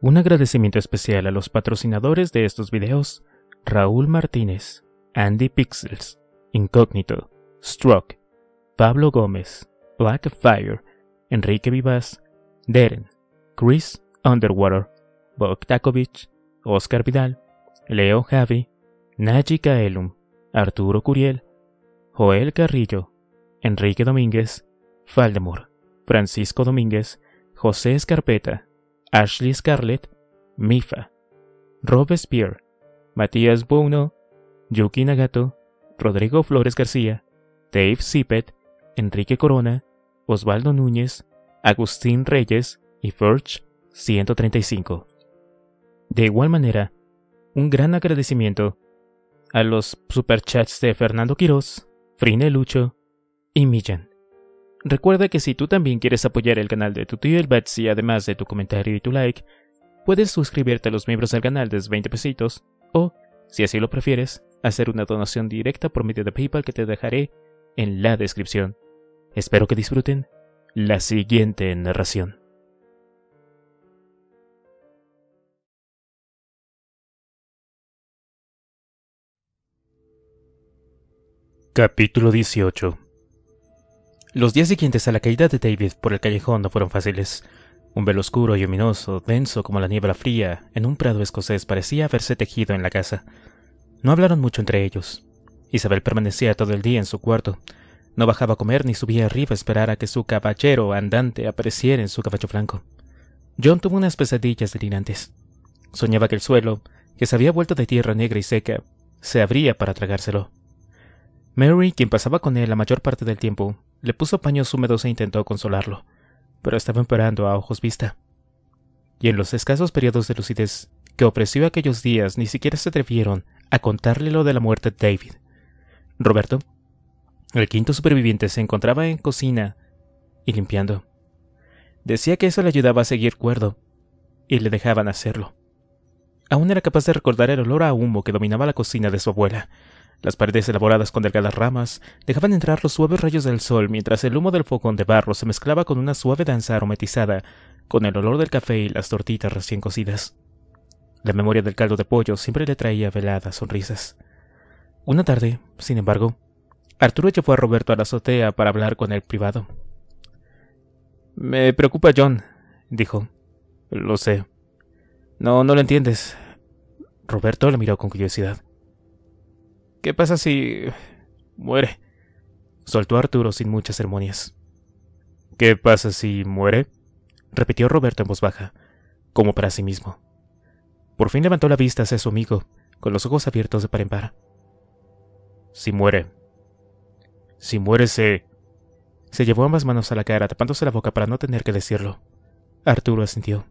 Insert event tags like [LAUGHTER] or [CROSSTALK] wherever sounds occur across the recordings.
Un agradecimiento especial a los patrocinadores de estos videos, Raúl Martínez, Andy Pixels, Incógnito, Stroke, Pablo Gómez, Black Fire, Enrique Vivas, Deren, Chris Underwater, Takovich, Oscar Vidal, Leo Javi, Naji Kaelum, Arturo Curiel, Joel Carrillo, Enrique Domínguez, Faldemur, Francisco Domínguez, José Escarpeta, Ashley Scarlett, Mifa, Robespierre, Matías Bono, Yuki Nagato, Rodrigo Flores García, Dave Sipet, Enrique Corona, Osvaldo Núñez, Agustín Reyes y Verge 135. De igual manera, un gran agradecimiento a los superchats de Fernando Quirós, Frine Lucho y Mijan. Recuerda que si tú también quieres apoyar el canal de tu tío el Betsy, además de tu comentario y tu like, puedes suscribirte a los miembros del canal de 20 pesitos, o, si así lo prefieres, hacer una donación directa por medio de PayPal que te dejaré en la descripción. Espero que disfruten la siguiente narración. Capítulo 18 los días siguientes a la caída de David por el callejón no fueron fáciles. Un velo oscuro y luminoso, denso como la niebla fría, en un prado escocés parecía haberse tejido en la casa. No hablaron mucho entre ellos. Isabel permanecía todo el día en su cuarto. No bajaba a comer ni subía arriba a esperar a que su caballero andante apareciera en su caballo blanco. John tuvo unas pesadillas delirantes. Soñaba que el suelo, que se había vuelto de tierra negra y seca, se abría para tragárselo. Mary, quien pasaba con él la mayor parte del tiempo, le puso paños húmedos e intentó consolarlo, pero estaba empeorando a ojos vista. Y en los escasos periodos de lucidez que ofreció aquellos días, ni siquiera se atrevieron a contarle lo de la muerte de David. Roberto, el quinto superviviente, se encontraba en cocina y limpiando. Decía que eso le ayudaba a seguir cuerdo, y le dejaban hacerlo. Aún era capaz de recordar el olor a humo que dominaba la cocina de su abuela, las paredes elaboradas con delgadas ramas dejaban entrar los suaves rayos del sol mientras el humo del fogón de barro se mezclaba con una suave danza aromatizada, con el olor del café y las tortitas recién cocidas. La memoria del caldo de pollo siempre le traía veladas sonrisas. Una tarde, sin embargo, Arturo llevó a Roberto a la azotea para hablar con el privado. Me preocupa John, dijo. Lo sé. No, no lo entiendes. Roberto le miró con curiosidad. ¿Qué pasa si... muere? Soltó Arturo sin muchas ceremonias. ¿Qué pasa si muere? repitió Roberto en voz baja, como para sí mismo. Por fin levantó la vista hacia su amigo, con los ojos abiertos de par en par. Si muere. Si muere se... Se llevó ambas manos a la cara, tapándose la boca para no tener que decirlo. Arturo asintió.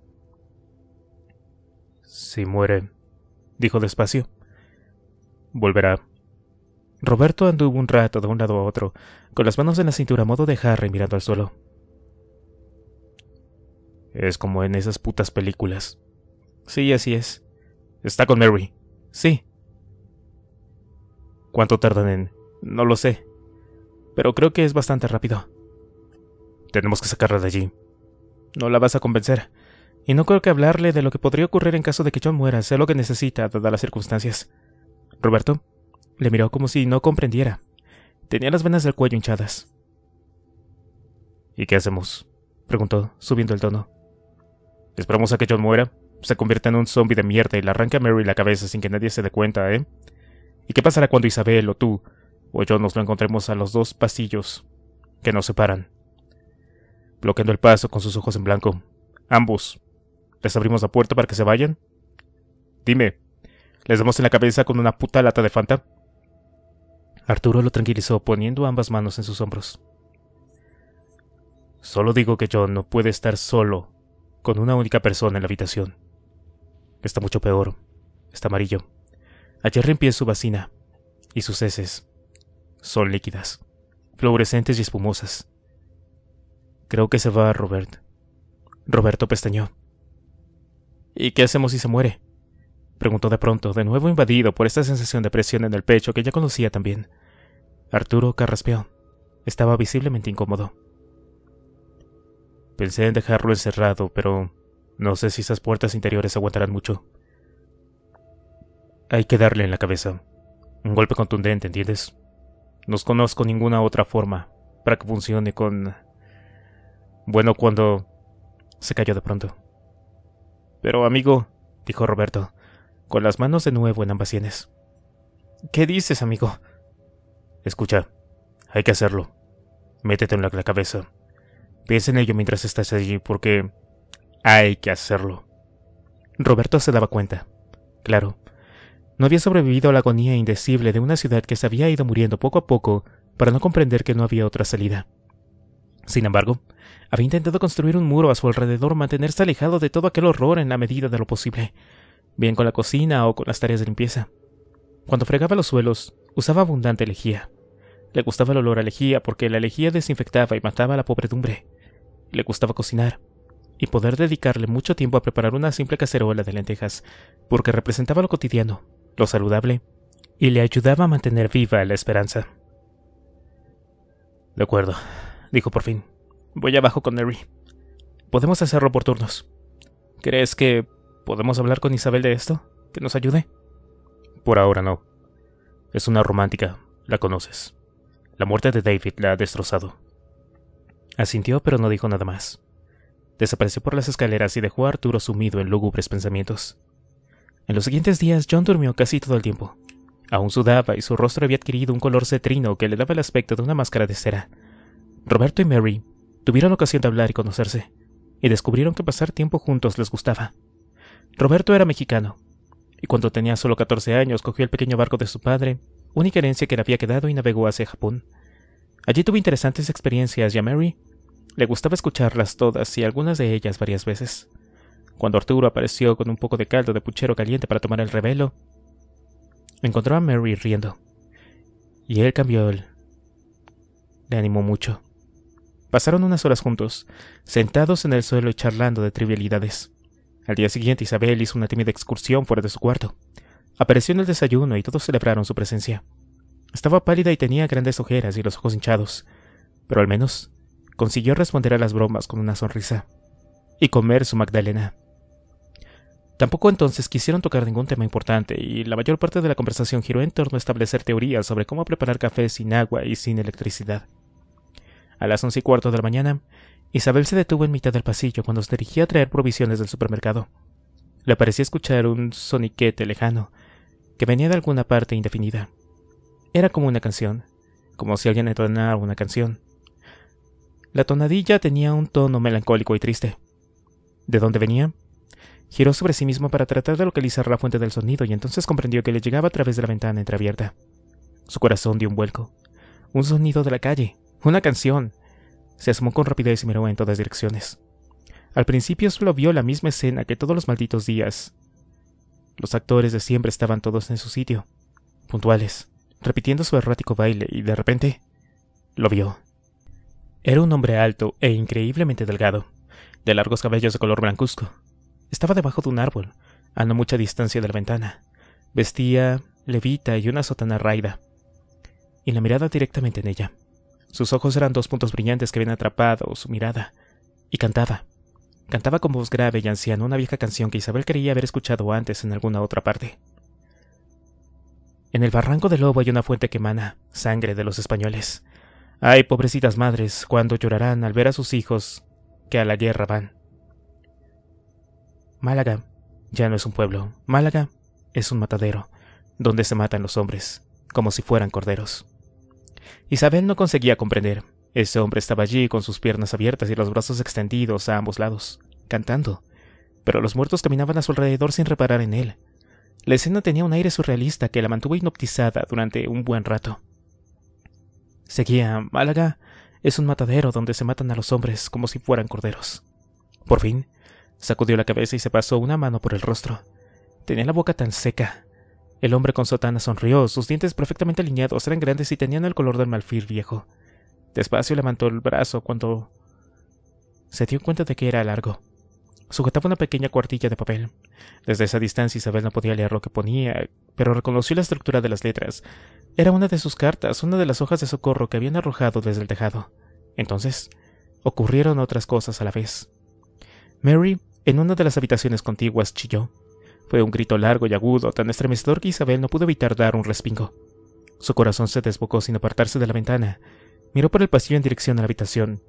Si muere, dijo despacio. Volverá. Roberto anduvo un rato de un lado a otro, con las manos en la cintura a modo de Harry mirando al suelo. Es como en esas putas películas. Sí, así es. Está con Mary. Sí. ¿Cuánto tardan en...? No lo sé. Pero creo que es bastante rápido. Tenemos que sacarla de allí. No la vas a convencer. Y no creo que hablarle de lo que podría ocurrir en caso de que yo muera sea lo que necesita, dadas las circunstancias. Roberto, le miró como si no comprendiera. Tenía las venas del cuello hinchadas. ¿Y qué hacemos? preguntó, subiendo el tono. ¿Esperamos a que John muera? Se convierta en un zombie de mierda y le arranca a Mary la cabeza sin que nadie se dé cuenta, ¿eh? ¿Y qué pasará cuando Isabel o tú o yo nos lo encontremos a los dos pasillos que nos separan? Bloqueando el paso con sus ojos en blanco. Ambos. ¿Les abrimos la puerta para que se vayan? Dime, ¿les damos en la cabeza con una puta lata de Fanta? Arturo lo tranquilizó poniendo ambas manos en sus hombros. Solo digo que John no puede estar solo con una única persona en la habitación. Está mucho peor. Está amarillo. Ayer limpié su vacina y sus heces. Son líquidas, fluorescentes y espumosas. Creo que se va Robert. Roberto pestañó. ¿Y qué hacemos si se muere? Preguntó de pronto, de nuevo invadido por esta sensación de presión en el pecho que ya conocía también. Arturo carraspeó. Estaba visiblemente incómodo. Pensé en dejarlo encerrado, pero no sé si esas puertas interiores aguantarán mucho. Hay que darle en la cabeza. Un golpe contundente, ¿entiendes? No conozco ninguna otra forma para que funcione con... Bueno, cuando... Se cayó de pronto. Pero amigo, dijo Roberto, con las manos de nuevo en ambas sienes. ¿Qué dices, amigo? Escucha, hay que hacerlo. Métete en la cabeza. Piensa en ello mientras estás allí, porque hay que hacerlo. Roberto se daba cuenta. Claro, no había sobrevivido a la agonía indecible de una ciudad que se había ido muriendo poco a poco para no comprender que no había otra salida. Sin embargo, había intentado construir un muro a su alrededor, mantenerse alejado de todo aquel horror en la medida de lo posible bien con la cocina o con las tareas de limpieza. Cuando fregaba los suelos, usaba abundante lejía. Le gustaba el olor a lejía porque la lejía desinfectaba y mataba la pobredumbre. Le gustaba cocinar y poder dedicarle mucho tiempo a preparar una simple cacerola de lentejas, porque representaba lo cotidiano, lo saludable, y le ayudaba a mantener viva la esperanza. De acuerdo, dijo por fin. Voy abajo con Harry. Podemos hacerlo por turnos. ¿Crees que ¿Podemos hablar con Isabel de esto? ¿Que nos ayude? Por ahora no. Es una romántica, la conoces. La muerte de David la ha destrozado. Asintió, pero no dijo nada más. Desapareció por las escaleras y dejó a Arturo sumido en lúgubres pensamientos. En los siguientes días, John durmió casi todo el tiempo. Aún sudaba y su rostro había adquirido un color cetrino que le daba el aspecto de una máscara de cera. Roberto y Mary tuvieron ocasión de hablar y conocerse, y descubrieron que pasar tiempo juntos les gustaba. Roberto era mexicano, y cuando tenía solo 14 años cogió el pequeño barco de su padre, única herencia que le había quedado, y navegó hacia Japón. Allí tuvo interesantes experiencias y a Mary le gustaba escucharlas todas y algunas de ellas varias veces. Cuando Arturo apareció con un poco de caldo de puchero caliente para tomar el revelo, encontró a Mary riendo. Y él cambió el... Le animó mucho. Pasaron unas horas juntos, sentados en el suelo y charlando de trivialidades. Al día siguiente Isabel hizo una tímida excursión fuera de su cuarto. Apareció en el desayuno y todos celebraron su presencia. Estaba pálida y tenía grandes ojeras y los ojos hinchados, pero al menos consiguió responder a las bromas con una sonrisa y comer su Magdalena. Tampoco entonces quisieron tocar ningún tema importante y la mayor parte de la conversación giró en torno a establecer teorías sobre cómo preparar café sin agua y sin electricidad. A las once y cuarto de la mañana, Isabel se detuvo en mitad del pasillo cuando se dirigía a traer provisiones del supermercado. Le parecía escuchar un soniquete lejano, que venía de alguna parte indefinida. Era como una canción, como si alguien entonara una canción. La tonadilla tenía un tono melancólico y triste. ¿De dónde venía? Giró sobre sí mismo para tratar de localizar la fuente del sonido y entonces comprendió que le llegaba a través de la ventana entreabierta. Su corazón dio un vuelco. Un sonido de la calle, una canción. Se asomó con rapidez y miró en todas direcciones. Al principio solo vio la misma escena que todos los malditos días. Los actores de siempre estaban todos en su sitio, puntuales, repitiendo su errático baile, y de repente lo vio. Era un hombre alto e increíblemente delgado, de largos cabellos de color blancuzco. Estaba debajo de un árbol, a no mucha distancia de la ventana. Vestía levita y una sotana raida, y la mirada directamente en ella. Sus ojos eran dos puntos brillantes que habían atrapado su mirada, y cantaba. Cantaba con voz grave y anciana una vieja canción que Isabel creía haber escuchado antes en alguna otra parte. En el barranco del lobo hay una fuente que emana sangre de los españoles. Ay, pobrecitas madres, cuando llorarán al ver a sus hijos que a la guerra van. Málaga ya no es un pueblo. Málaga es un matadero, donde se matan los hombres, como si fueran corderos. Isabel no conseguía comprender. Ese hombre estaba allí con sus piernas abiertas y los brazos extendidos a ambos lados, cantando. Pero los muertos caminaban a su alrededor sin reparar en él. La escena tenía un aire surrealista que la mantuvo hipnotizada durante un buen rato. Seguía, Málaga es un matadero donde se matan a los hombres como si fueran corderos. Por fin, sacudió la cabeza y se pasó una mano por el rostro. Tenía la boca tan seca, el hombre con sotana sonrió, sus dientes perfectamente alineados eran grandes y tenían el color del malfil viejo. Despacio levantó el brazo cuando se dio cuenta de que era largo. Sujetaba una pequeña cuartilla de papel. Desde esa distancia Isabel no podía leer lo que ponía, pero reconoció la estructura de las letras. Era una de sus cartas, una de las hojas de socorro que habían arrojado desde el tejado. Entonces, ocurrieron otras cosas a la vez. Mary, en una de las habitaciones contiguas, chilló. Fue un grito largo y agudo, tan estremecedor que Isabel no pudo evitar dar un respingo. Su corazón se desbocó sin apartarse de la ventana. Miró por el pasillo en dirección a la habitación.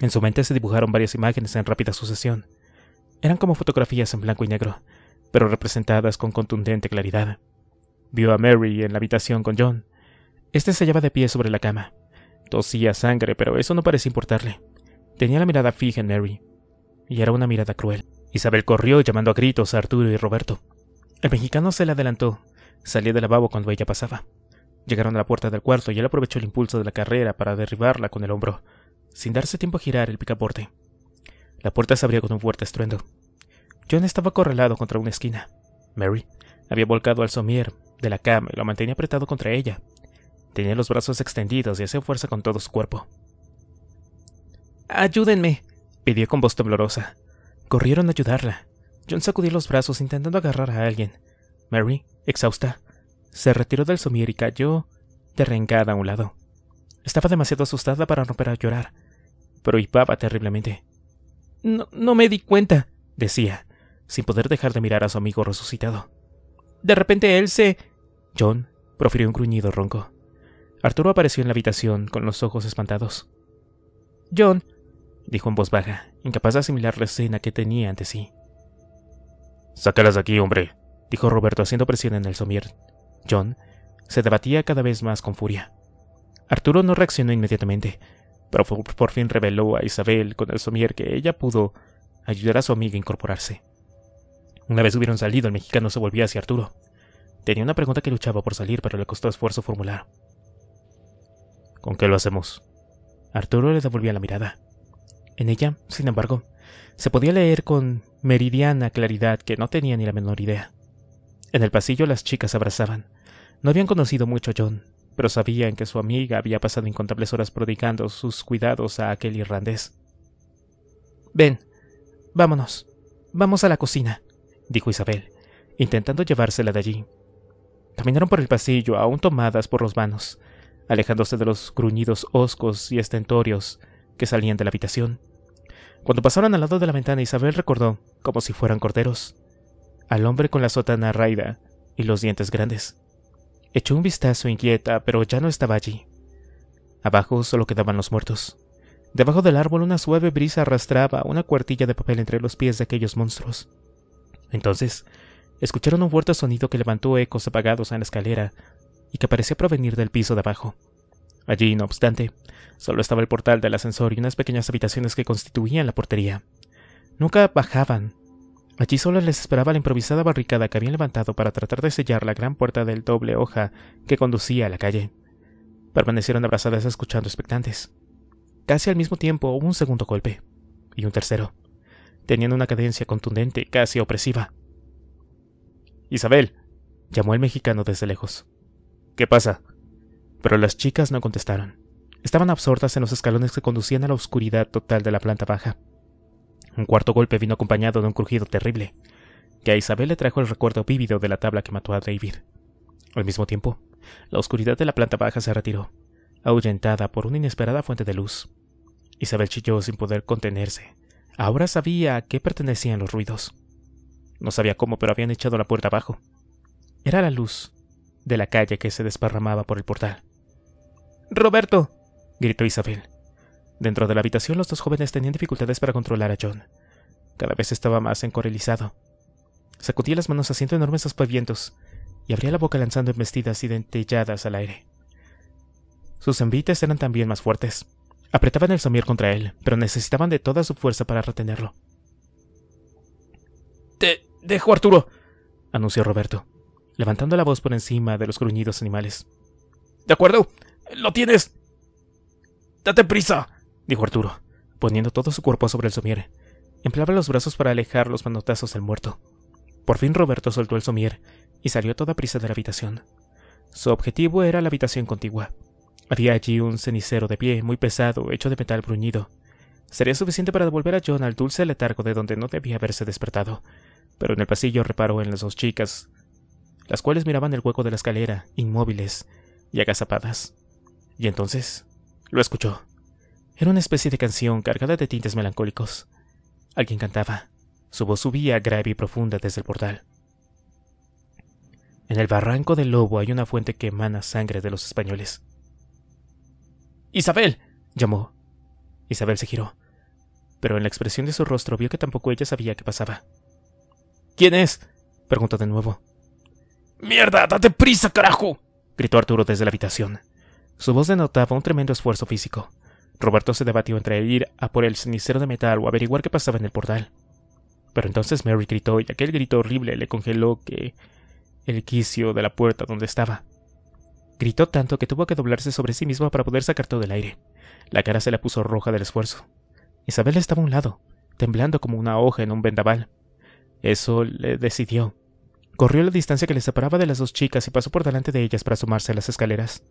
En su mente se dibujaron varias imágenes en rápida sucesión. Eran como fotografías en blanco y negro, pero representadas con contundente claridad. Vio a Mary en la habitación con John. Este se hallaba de pie sobre la cama. Tosía sangre, pero eso no parecía importarle. Tenía la mirada fija en Mary, y era una mirada cruel. Isabel corrió llamando a gritos a Arturo y Roberto. El mexicano se le adelantó. Salió del lavabo cuando ella pasaba. Llegaron a la puerta del cuarto y él aprovechó el impulso de la carrera para derribarla con el hombro, sin darse tiempo a girar el picaporte. La puerta se abrió con un fuerte estruendo. John estaba acorralado contra una esquina. Mary había volcado al somier de la cama y lo mantenía apretado contra ella. Tenía los brazos extendidos y hacía fuerza con todo su cuerpo. Ayúdenme, pidió con voz temblorosa. Corrieron a ayudarla. John sacudió los brazos intentando agarrar a alguien. Mary, exhausta, se retiró del somier y cayó derrengada a un lado. Estaba demasiado asustada para romper a llorar, pero hipaba terriblemente. No, no me di cuenta, decía, sin poder dejar de mirar a su amigo resucitado. De repente él se... John profirió un gruñido ronco. Arturo apareció en la habitación con los ojos espantados. John, dijo en voz baja, incapaz de asimilar la escena que tenía ante sí. Sácalas de aquí, hombre, dijo Roberto haciendo presión en el somier. John se debatía cada vez más con furia. Arturo no reaccionó inmediatamente, pero por fin reveló a Isabel con el somier que ella pudo ayudar a su amiga a incorporarse. Una vez hubieron salido, el mexicano se volvió hacia Arturo. Tenía una pregunta que luchaba por salir, pero le costó esfuerzo formular. ¿Con qué lo hacemos? Arturo le devolvía la mirada. En ella, sin embargo, se podía leer con meridiana claridad que no tenía ni la menor idea. En el pasillo las chicas abrazaban. No habían conocido mucho a John, pero sabían que su amiga había pasado incontables horas prodigando sus cuidados a aquel irlandés. Ven, vámonos. Vamos a la cocina, dijo Isabel, intentando llevársela de allí. Caminaron por el pasillo, aún tomadas por los manos, alejándose de los gruñidos hoscos y estentorios que salían de la habitación. Cuando pasaron al lado de la ventana, Isabel recordó, como si fueran corderos, al hombre con la sotana raida y los dientes grandes. Echó un vistazo inquieta, pero ya no estaba allí. Abajo solo quedaban los muertos. Debajo del árbol una suave brisa arrastraba una cuartilla de papel entre los pies de aquellos monstruos. Entonces, escucharon un fuerte sonido que levantó ecos apagados en la escalera y que parecía provenir del piso de abajo. Allí, no obstante, solo estaba el portal del ascensor y unas pequeñas habitaciones que constituían la portería. Nunca bajaban. Allí solo les esperaba la improvisada barricada que habían levantado para tratar de sellar la gran puerta del doble hoja que conducía a la calle. Permanecieron abrazadas escuchando expectantes. Casi al mismo tiempo hubo un segundo golpe y un tercero, teniendo una cadencia contundente, casi opresiva. Isabel, llamó el mexicano desde lejos. ¿Qué pasa? Pero las chicas no contestaron. Estaban absortas en los escalones que conducían a la oscuridad total de la planta baja. Un cuarto golpe vino acompañado de un crujido terrible, que a Isabel le trajo el recuerdo vívido de la tabla que mató a David. Al mismo tiempo, la oscuridad de la planta baja se retiró, ahuyentada por una inesperada fuente de luz. Isabel chilló sin poder contenerse. Ahora sabía a qué pertenecían los ruidos. No sabía cómo, pero habían echado la puerta abajo. Era la luz de la calle que se desparramaba por el portal. Roberto, gritó Isabel. Dentro de la habitación los dos jóvenes tenían dificultades para controlar a John. Cada vez estaba más encorelizado. Sacudía las manos haciendo enormes aspavientos y abría la boca lanzando embestidas y dentelladas al aire. Sus envites eran también más fuertes. Apretaban el somier contra él, pero necesitaban de toda su fuerza para retenerlo. Te dejo, Arturo, anunció Roberto, levantando la voz por encima de los gruñidos animales. De acuerdo, ¡Lo tienes! ¡Date prisa! dijo Arturo, poniendo todo su cuerpo sobre el somier. Empleaba los brazos para alejar los manotazos del muerto. Por fin Roberto soltó el somier y salió toda prisa de la habitación. Su objetivo era la habitación contigua. Había allí un cenicero de pie muy pesado, hecho de metal bruñido. Sería suficiente para devolver a John al dulce letargo de donde no debía haberse despertado. Pero en el pasillo reparó en las dos chicas, las cuales miraban el hueco de la escalera, inmóviles y agazapadas. Y entonces lo escuchó. Era una especie de canción cargada de tintes melancólicos. Alguien cantaba. Su voz subía grave y profunda desde el portal. En el barranco del lobo hay una fuente que emana sangre de los españoles. Isabel. llamó. Isabel se giró, pero en la expresión de su rostro vio que tampoco ella sabía qué pasaba. ¿Quién es? preguntó de nuevo. ¡Mierda! ¡Date prisa, carajo! gritó Arturo desde la habitación. Su voz denotaba un tremendo esfuerzo físico. Roberto se debatió entre ir a por el cenicero de metal o averiguar qué pasaba en el portal. Pero entonces Mary gritó y aquel grito horrible le congeló que el quicio de la puerta donde estaba. Gritó tanto que tuvo que doblarse sobre sí misma para poder sacar todo el aire. La cara se la puso roja del esfuerzo. Isabel estaba a un lado, temblando como una hoja en un vendaval. Eso le decidió. Corrió la distancia que le separaba de las dos chicas y pasó por delante de ellas para asomarse a las escaleras.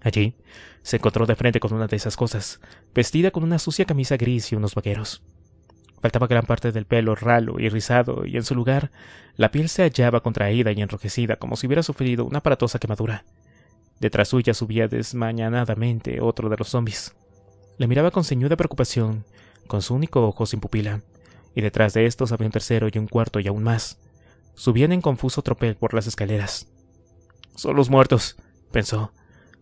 Allí, se encontró de frente con una de esas cosas, vestida con una sucia camisa gris y unos vaqueros. Faltaba gran parte del pelo ralo y rizado, y en su lugar, la piel se hallaba contraída y enrojecida como si hubiera sufrido una aparatosa quemadura. Detrás suya subía desmañanadamente otro de los zombies. Le miraba con ceñuda preocupación, con su único ojo sin pupila, y detrás de estos había un tercero y un cuarto y aún más. Subían en confuso tropel por las escaleras. Son los muertos, pensó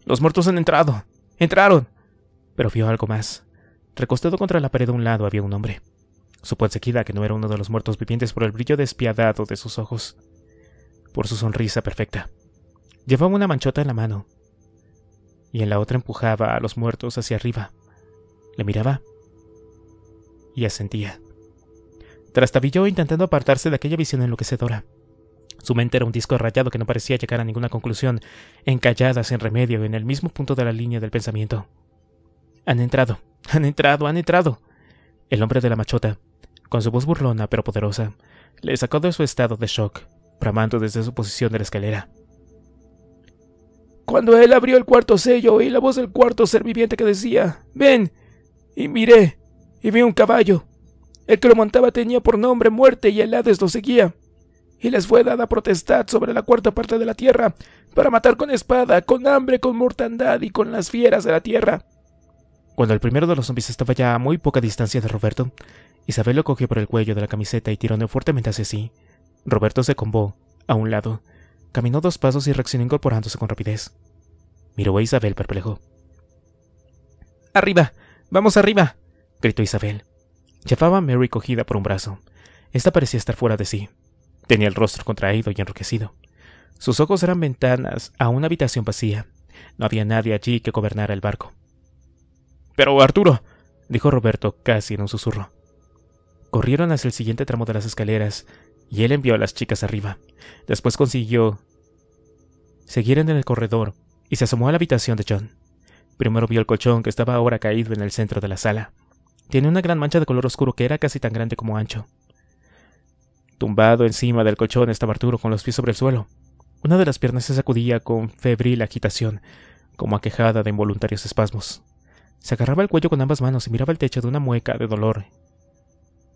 los muertos han entrado. Entraron. Pero vio algo más. Recostado contra la pared de un lado había un hombre. Supo enseguida que no era uno de los muertos vivientes por el brillo despiadado de sus ojos, por su sonrisa perfecta. Llevaba una manchota en la mano y en la otra empujaba a los muertos hacia arriba. Le miraba y asentía. Trastabilló intentando apartarse de aquella visión enloquecedora. Su mente era un disco rayado que no parecía llegar a ninguna conclusión, encallada sin remedio en el mismo punto de la línea del pensamiento. Han entrado, han entrado, han entrado. El hombre de la machota, con su voz burlona pero poderosa, le sacó de su estado de shock, bramando desde su posición de la escalera. Cuando él abrió el cuarto sello, oí la voz del cuarto ser viviente que decía, ven, y miré, y vi un caballo. El que lo montaba tenía por nombre muerte y el Hades lo seguía y les fue dada protestad sobre la cuarta parte de la tierra, para matar con espada, con hambre, con mortandad y con las fieras de la tierra. Cuando el primero de los zombies estaba ya a muy poca distancia de Roberto, Isabel lo cogió por el cuello de la camiseta y tironeó fuertemente hacia sí. Roberto se combó, a un lado, caminó dos pasos y reaccionó incorporándose con rapidez. Miró a Isabel perplejo. ¡Arriba! ¡Vamos arriba! gritó Isabel. Llevaba a Mary cogida por un brazo. Esta parecía estar fuera de sí. Tenía el rostro contraído y enroquecido. Sus ojos eran ventanas a una habitación vacía. No había nadie allí que gobernara el barco. Pero Arturo, dijo Roberto casi en un susurro. Corrieron hacia el siguiente tramo de las escaleras y él envió a las chicas arriba. Después consiguió seguir en el corredor y se asomó a la habitación de John. Primero vio el colchón que estaba ahora caído en el centro de la sala. Tiene una gran mancha de color oscuro que era casi tan grande como ancho. Tumbado encima del colchón estaba Arturo con los pies sobre el suelo. Una de las piernas se sacudía con febril agitación, como aquejada de involuntarios espasmos. Se agarraba el cuello con ambas manos y miraba el techo de una mueca de dolor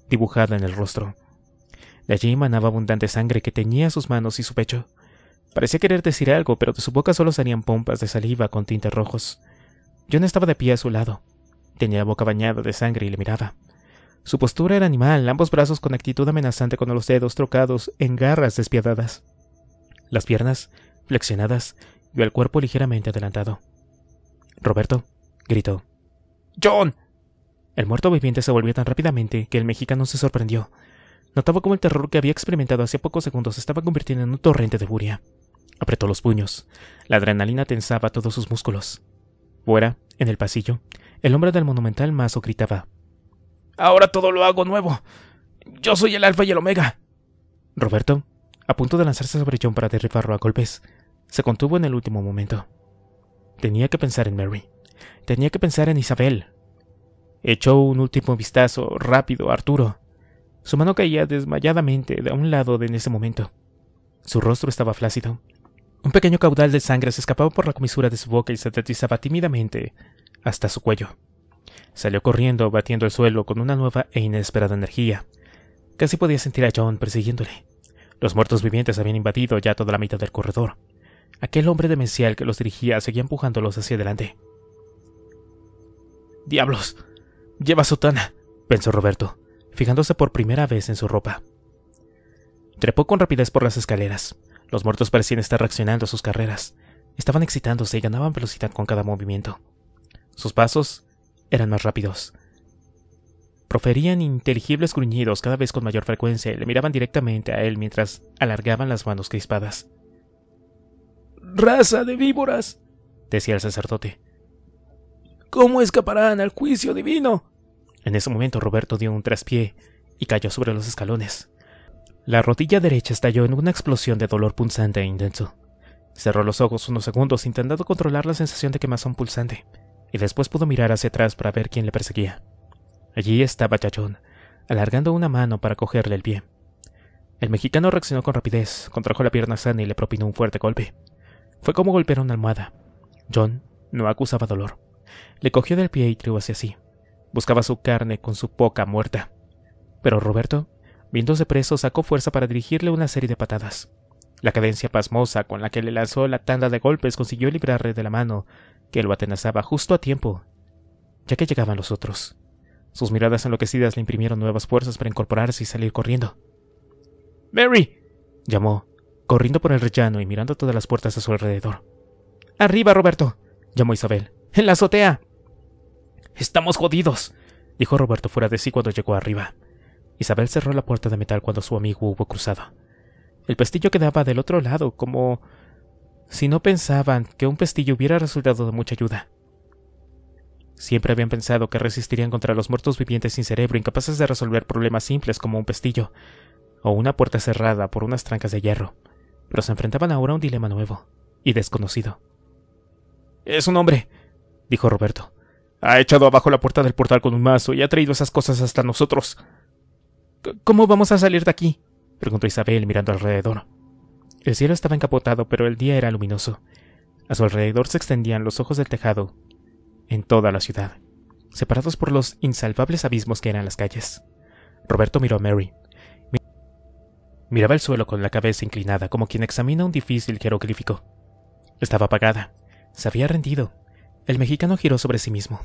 dibujada en el rostro. De allí emanaba abundante sangre que teñía sus manos y su pecho. Parecía querer decir algo, pero de su boca solo salían pompas de saliva con tintes rojos. John estaba de pie a su lado. Tenía la boca bañada de sangre y le miraba. Su postura era animal, ambos brazos con actitud amenazante con los dedos trocados en garras despiadadas. Las piernas flexionadas y el cuerpo ligeramente adelantado. Roberto gritó. John. El muerto viviente se volvió tan rápidamente que el mexicano se sorprendió. Notaba cómo el terror que había experimentado hace pocos segundos se estaba convirtiendo en un torrente de furia. Apretó los puños. La adrenalina tensaba todos sus músculos. Fuera, en el pasillo, el hombre del monumental mazo gritaba. Ahora todo lo hago nuevo. Yo soy el alfa y el omega. Roberto, a punto de lanzarse sobre John para derribarlo a golpes, se contuvo en el último momento. Tenía que pensar en Mary. Tenía que pensar en Isabel. Echó un último vistazo rápido a Arturo. Su mano caía desmayadamente de un lado de en ese momento. Su rostro estaba flácido. Un pequeño caudal de sangre se escapaba por la comisura de su boca y se deslizaba tímidamente hasta su cuello. Salió corriendo, batiendo el suelo con una nueva e inesperada energía. Casi podía sentir a John persiguiéndole. Los muertos vivientes habían invadido ya toda la mitad del corredor. Aquel hombre demencial que los dirigía seguía empujándolos hacia adelante. ¡Diablos! Lleva sotana, pensó Roberto, fijándose por primera vez en su ropa. Trepó con rapidez por las escaleras. Los muertos parecían estar reaccionando a sus carreras. Estaban excitándose y ganaban velocidad con cada movimiento. Sus pasos eran más rápidos. Proferían inteligibles gruñidos cada vez con mayor frecuencia y le miraban directamente a él mientras alargaban las manos crispadas. ¡Raza de víboras! decía el sacerdote. ¿Cómo escaparán al juicio divino? En ese momento Roberto dio un traspié y cayó sobre los escalones. La rodilla derecha estalló en una explosión de dolor punzante e intenso. Cerró los ojos unos segundos intentando controlar la sensación de quemazón pulsante y después pudo mirar hacia atrás para ver quién le perseguía. Allí estaba John, alargando una mano para cogerle el pie. El mexicano reaccionó con rapidez, contrajo la pierna sana y le propinó un fuerte golpe. Fue como golpear una almohada. John no acusaba dolor. Le cogió del pie y trió hacia sí. Buscaba su carne con su poca muerta. Pero Roberto, viéndose preso, sacó fuerza para dirigirle una serie de patadas. La cadencia pasmosa con la que le lanzó la tanda de golpes consiguió librarle de la mano que lo atenazaba justo a tiempo, ya que llegaban los otros. Sus miradas enloquecidas le imprimieron nuevas fuerzas para incorporarse y salir corriendo. ¡Mary! llamó, corriendo por el rellano y mirando todas las puertas a su alrededor. ¡Arriba, Roberto! llamó Isabel. ¡En la azotea! ¡Estamos jodidos! dijo Roberto fuera de sí cuando llegó arriba. Isabel cerró la puerta de metal cuando su amigo hubo cruzado. El pestillo quedaba del otro lado, como si no pensaban que un pestillo hubiera resultado de mucha ayuda. Siempre habían pensado que resistirían contra los muertos vivientes sin cerebro, incapaces de resolver problemas simples como un pestillo, o una puerta cerrada por unas trancas de hierro, pero se enfrentaban ahora a un dilema nuevo y desconocido. Es un hombre, dijo Roberto. Ha echado abajo la puerta del portal con un mazo y ha traído esas cosas hasta nosotros. ¿Cómo vamos a salir de aquí? preguntó Isabel mirando alrededor. El cielo estaba encapotado, pero el día era luminoso. A su alrededor se extendían los ojos del tejado en toda la ciudad, separados por los insalvables abismos que eran las calles. Roberto miró a Mary. Miraba el suelo con la cabeza inclinada, como quien examina un difícil jeroglífico. Estaba apagada. Se había rendido. El mexicano giró sobre sí mismo.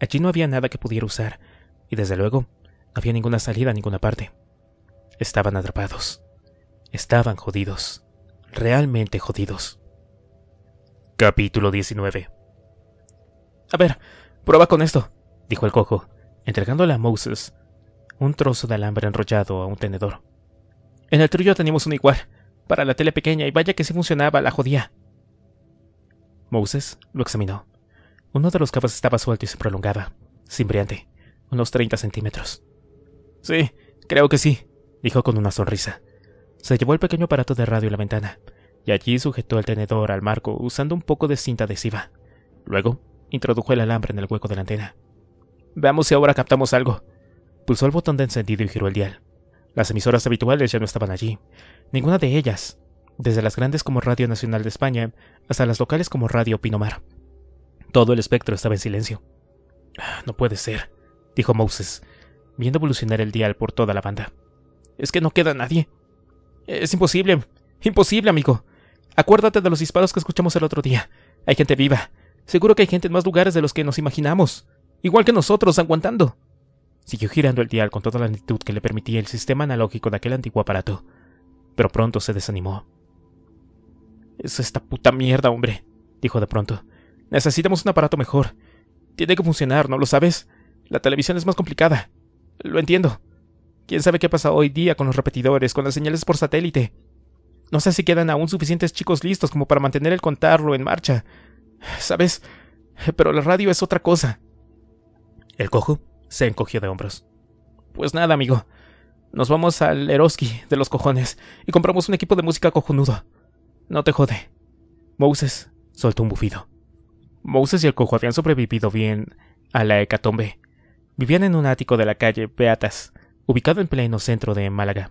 Allí no había nada que pudiera usar, y desde luego, no había ninguna salida a ninguna parte. Estaban atrapados. Estaban jodidos realmente jodidos. Capítulo 19 A ver, prueba con esto, dijo el cojo, entregándole a Moses un trozo de alambre enrollado a un tenedor. En el trillo teníamos un igual, para la tele pequeña, y vaya que si funcionaba, la jodía. Moses lo examinó. Uno de los cabos estaba suelto y se prolongaba, cimbriante, unos 30 centímetros. Sí, creo que sí, dijo con una sonrisa. Se llevó el pequeño aparato de radio a la ventana, y allí sujetó el tenedor al marco usando un poco de cinta adhesiva. Luego, introdujo el alambre en el hueco de la antena. Veamos si ahora captamos algo. Pulsó el botón de encendido y giró el dial. Las emisoras habituales ya no estaban allí. Ninguna de ellas, desde las grandes como Radio Nacional de España hasta las locales como Radio Pinomar. Todo el espectro estaba en silencio. Ah, no puede ser, dijo Moses, viendo evolucionar el dial por toda la banda. Es que no queda nadie. Es imposible. Imposible, amigo. Acuérdate de los disparos que escuchamos el otro día. Hay gente viva. Seguro que hay gente en más lugares de los que nos imaginamos. Igual que nosotros, aguantando. Siguió girando el dial con toda la lentitud que le permitía el sistema analógico de aquel antiguo aparato. Pero pronto se desanimó. Es esta puta mierda, hombre, dijo de pronto. Necesitamos un aparato mejor. Tiene que funcionar, ¿no lo sabes? La televisión es más complicada. Lo entiendo. ¿Quién sabe qué pasa hoy día con los repetidores, con las señales por satélite? No sé si quedan aún suficientes chicos listos como para mantener el contarlo en marcha. ¿Sabes? Pero la radio es otra cosa. El cojo se encogió de hombros. Pues nada, amigo. Nos vamos al Eroski de los cojones y compramos un equipo de música cojonudo. No te jode. Moses soltó un bufido. Moses y el cojo habían sobrevivido bien a la hecatombe. Vivían en un ático de la calle Beatas, ubicado en pleno centro de Málaga.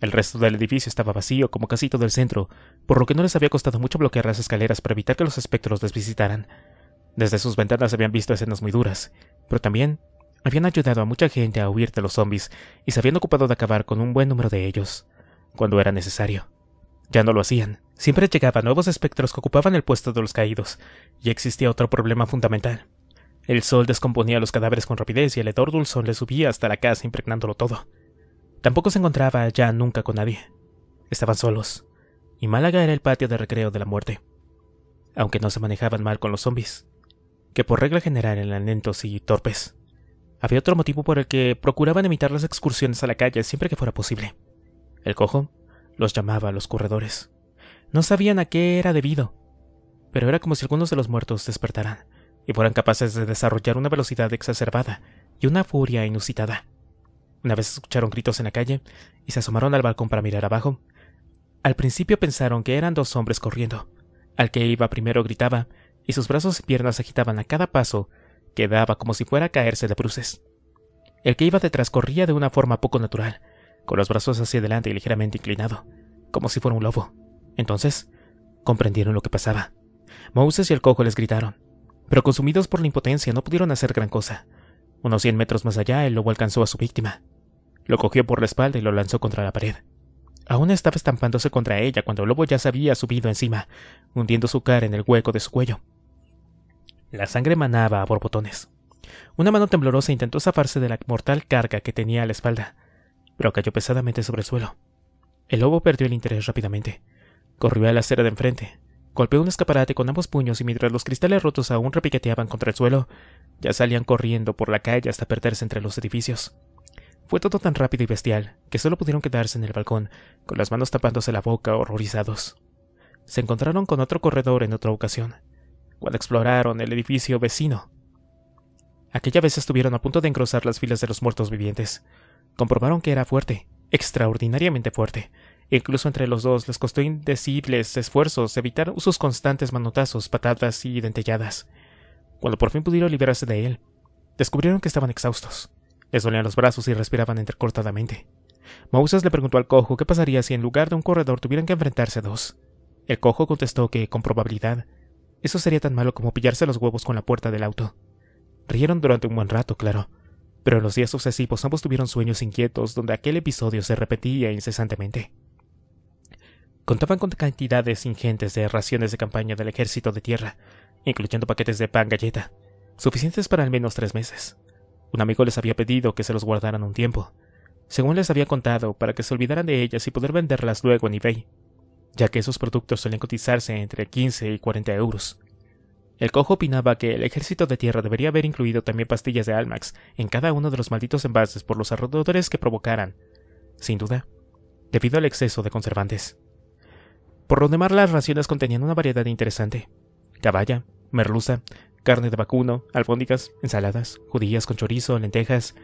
El resto del edificio estaba vacío como casi todo el centro, por lo que no les había costado mucho bloquear las escaleras para evitar que los espectros les visitaran. Desde sus ventanas habían visto escenas muy duras, pero también habían ayudado a mucha gente a huir de los zombies y se habían ocupado de acabar con un buen número de ellos, cuando era necesario. Ya no lo hacían. Siempre llegaban nuevos espectros que ocupaban el puesto de los caídos, y existía otro problema fundamental. El sol descomponía los cadáveres con rapidez y el hedor dulzón le subía hasta la casa impregnándolo todo. Tampoco se encontraba ya nunca con nadie. Estaban solos, y Málaga era el patio de recreo de la muerte. Aunque no se manejaban mal con los zombies, que por regla general eran lentos y torpes. Había otro motivo por el que procuraban evitar las excursiones a la calle siempre que fuera posible. El cojo los llamaba a los corredores. No sabían a qué era debido, pero era como si algunos de los muertos despertaran y fueran capaces de desarrollar una velocidad exacerbada y una furia inusitada. Una vez escucharon gritos en la calle y se asomaron al balcón para mirar abajo. Al principio pensaron que eran dos hombres corriendo. Al que iba primero gritaba, y sus brazos y piernas agitaban a cada paso que daba como si fuera a caerse de bruces. El que iba detrás corría de una forma poco natural, con los brazos hacia adelante y ligeramente inclinado, como si fuera un lobo. Entonces, comprendieron lo que pasaba. Moses y el cojo les gritaron, pero consumidos por la impotencia no pudieron hacer gran cosa. Unos 100 metros más allá, el lobo alcanzó a su víctima. Lo cogió por la espalda y lo lanzó contra la pared. Aún estaba estampándose contra ella cuando el lobo ya se había subido encima, hundiendo su cara en el hueco de su cuello. La sangre manaba a borbotones. Una mano temblorosa intentó zafarse de la mortal carga que tenía a la espalda, pero cayó pesadamente sobre el suelo. El lobo perdió el interés rápidamente. Corrió a la acera de enfrente, Golpeó un escaparate con ambos puños y mientras los cristales rotos aún repiqueteaban contra el suelo, ya salían corriendo por la calle hasta perderse entre los edificios. Fue todo tan rápido y bestial que solo pudieron quedarse en el balcón, con las manos tapándose la boca, horrorizados. Se encontraron con otro corredor en otra ocasión, cuando exploraron el edificio vecino. Aquella vez estuvieron a punto de engrosar las filas de los muertos vivientes. Comprobaron que era fuerte, extraordinariamente fuerte, Incluso entre los dos les costó indecibles esfuerzos evitar sus constantes manotazos, patadas y dentelladas. Cuando por fin pudieron liberarse de él, descubrieron que estaban exhaustos. Les dolían los brazos y respiraban entrecortadamente. Moses le preguntó al cojo qué pasaría si en lugar de un corredor tuvieran que enfrentarse dos. El cojo contestó que, con probabilidad, eso sería tan malo como pillarse los huevos con la puerta del auto. Rieron durante un buen rato, claro, pero en los días sucesivos ambos tuvieron sueños inquietos donde aquel episodio se repetía incesantemente. Contaban con cantidades ingentes de raciones de campaña del ejército de tierra, incluyendo paquetes de pan galleta, suficientes para al menos tres meses. Un amigo les había pedido que se los guardaran un tiempo, según les había contado, para que se olvidaran de ellas y poder venderlas luego en eBay, ya que esos productos suelen cotizarse entre 15 y 40 euros. El cojo opinaba que el ejército de tierra debería haber incluido también pastillas de Almax en cada uno de los malditos envases por los arrodadores que provocaran, sin duda, debido al exceso de conservantes. Por lo demás, las raciones contenían una variedad interesante. Caballa, merluza, carne de vacuno, albóndigas, ensaladas, judías con chorizo, lentejas,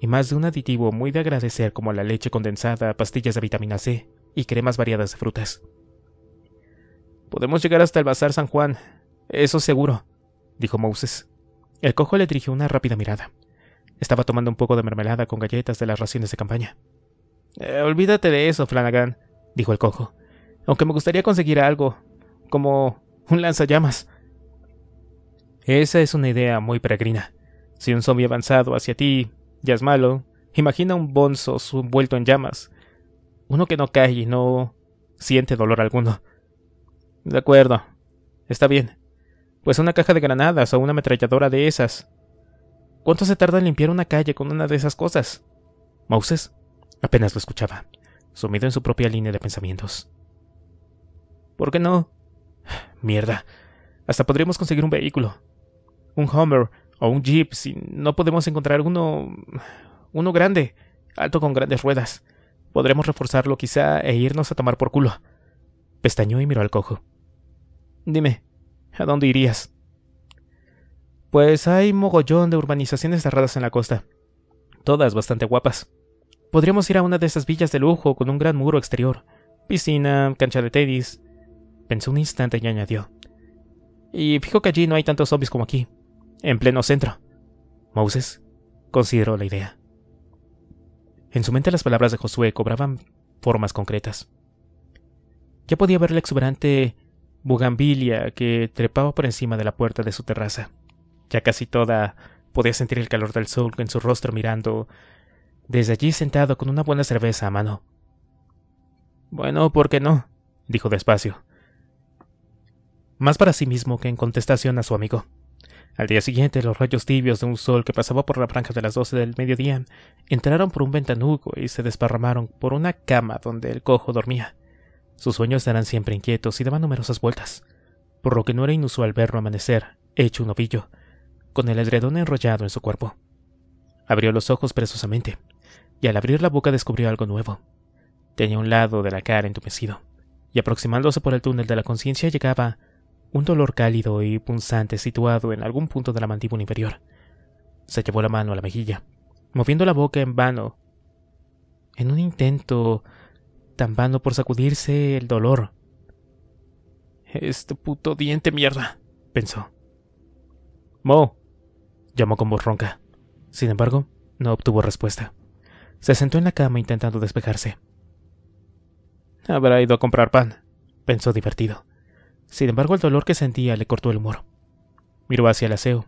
y más de un aditivo muy de agradecer como la leche condensada, pastillas de vitamina C y cremas variadas de frutas. Podemos llegar hasta el Bazar San Juan, eso seguro, dijo Moses. El cojo le dirigió una rápida mirada. Estaba tomando un poco de mermelada con galletas de las raciones de campaña. Eh, olvídate de eso, Flanagan, dijo el cojo aunque me gustaría conseguir algo, como un lanzallamas. Esa es una idea muy peregrina. Si un zombie avanzado hacia ti ya es malo, imagina un bonzo envuelto en llamas. Uno que no cae y no siente dolor alguno. De acuerdo. Está bien. Pues una caja de granadas o una ametralladora de esas. ¿Cuánto se tarda en limpiar una calle con una de esas cosas? Moses apenas lo escuchaba, sumido en su propia línea de pensamientos. ¿Por qué no? Mierda. Hasta podríamos conseguir un vehículo. Un Hummer o un Jeep si no podemos encontrar uno... uno grande, alto con grandes ruedas. Podremos reforzarlo quizá e irnos a tomar por culo. Pestañó y miró al cojo. Dime, ¿a dónde irías? Pues hay mogollón de urbanizaciones cerradas en la costa. Todas bastante guapas. Podríamos ir a una de esas villas de lujo con un gran muro exterior, piscina, cancha de tenis, Pensó un instante y añadió. Y fijo que allí no hay tantos zombies como aquí, en pleno centro. Moses consideró la idea. En su mente las palabras de Josué cobraban formas concretas. Ya podía ver la exuberante bugambilia que trepaba por encima de la puerta de su terraza. Ya casi toda podía sentir el calor del sol en su rostro mirando desde allí sentado con una buena cerveza a mano. Bueno, ¿por qué no? dijo despacio, más para sí mismo que en contestación a su amigo. Al día siguiente, los rayos tibios de un sol que pasaba por la franja de las doce del mediodía entraron por un ventanuco y se desparramaron por una cama donde el cojo dormía. Sus sueños eran siempre inquietos y daban numerosas vueltas, por lo que no era inusual verlo amanecer, hecho un ovillo, con el edredón enrollado en su cuerpo. Abrió los ojos perezosamente, y al abrir la boca descubrió algo nuevo. Tenía un lado de la cara entumecido, y aproximándose por el túnel de la conciencia llegaba un dolor cálido y punzante situado en algún punto de la mandíbula inferior. Se llevó la mano a la mejilla, moviendo la boca en vano, en un intento tan vano por sacudirse el dolor. Este puto diente mierda, pensó. Mo, llamó con voz ronca. Sin embargo, no obtuvo respuesta. Se sentó en la cama intentando despejarse. Habrá ido a comprar pan, pensó divertido. Sin embargo, el dolor que sentía le cortó el humor. Miró hacia el aseo,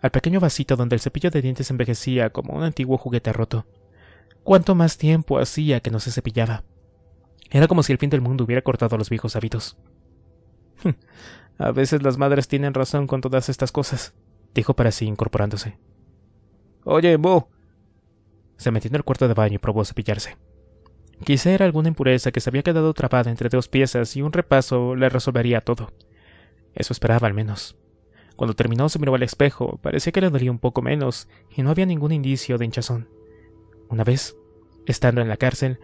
al pequeño vasito donde el cepillo de dientes envejecía como un antiguo juguete roto. Cuánto más tiempo hacía que no se cepillaba. Era como si el fin del mundo hubiera cortado los viejos hábitos. Hm, a veces las madres tienen razón con todas estas cosas, dijo para sí incorporándose. Oye, Bo. Se metió en el cuarto de baño y probó a cepillarse. Quizá era alguna impureza que se había quedado trabada entre dos piezas y un repaso le resolvería todo. Eso esperaba al menos. Cuando terminó se miró al espejo, parecía que le dolía un poco menos y no había ningún indicio de hinchazón. Una vez, estando en la cárcel,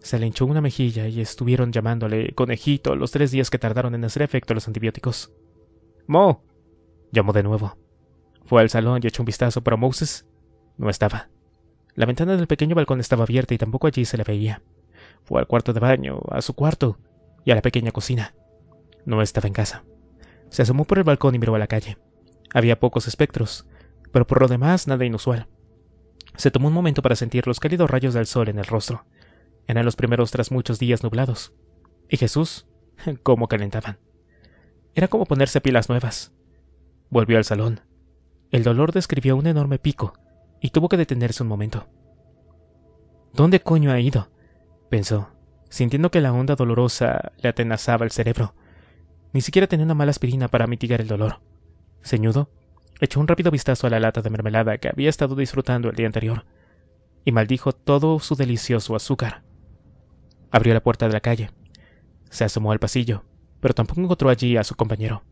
se le hinchó una mejilla y estuvieron llamándole conejito los tres días que tardaron en hacer efecto los antibióticos. Mo. llamó de nuevo. Fue al salón y echó un vistazo, pero Moses no estaba. La ventana del pequeño balcón estaba abierta y tampoco allí se le veía. Fue al cuarto de baño, a su cuarto y a la pequeña cocina. No estaba en casa. Se asomó por el balcón y miró a la calle. Había pocos espectros, pero por lo demás nada inusual. Se tomó un momento para sentir los cálidos rayos del sol en el rostro. Eran los primeros tras muchos días nublados. Y Jesús, [LAUGHS] cómo calentaban. Era como ponerse pilas nuevas. Volvió al salón. El dolor describió un enorme pico y tuvo que detenerse un momento. ¿Dónde coño ha ido? pensó, sintiendo que la onda dolorosa le atenazaba el cerebro. Ni siquiera tenía una mala aspirina para mitigar el dolor. Ceñudo, echó un rápido vistazo a la lata de mermelada que había estado disfrutando el día anterior, y maldijo todo su delicioso azúcar. Abrió la puerta de la calle. Se asomó al pasillo, pero tampoco encontró allí a su compañero.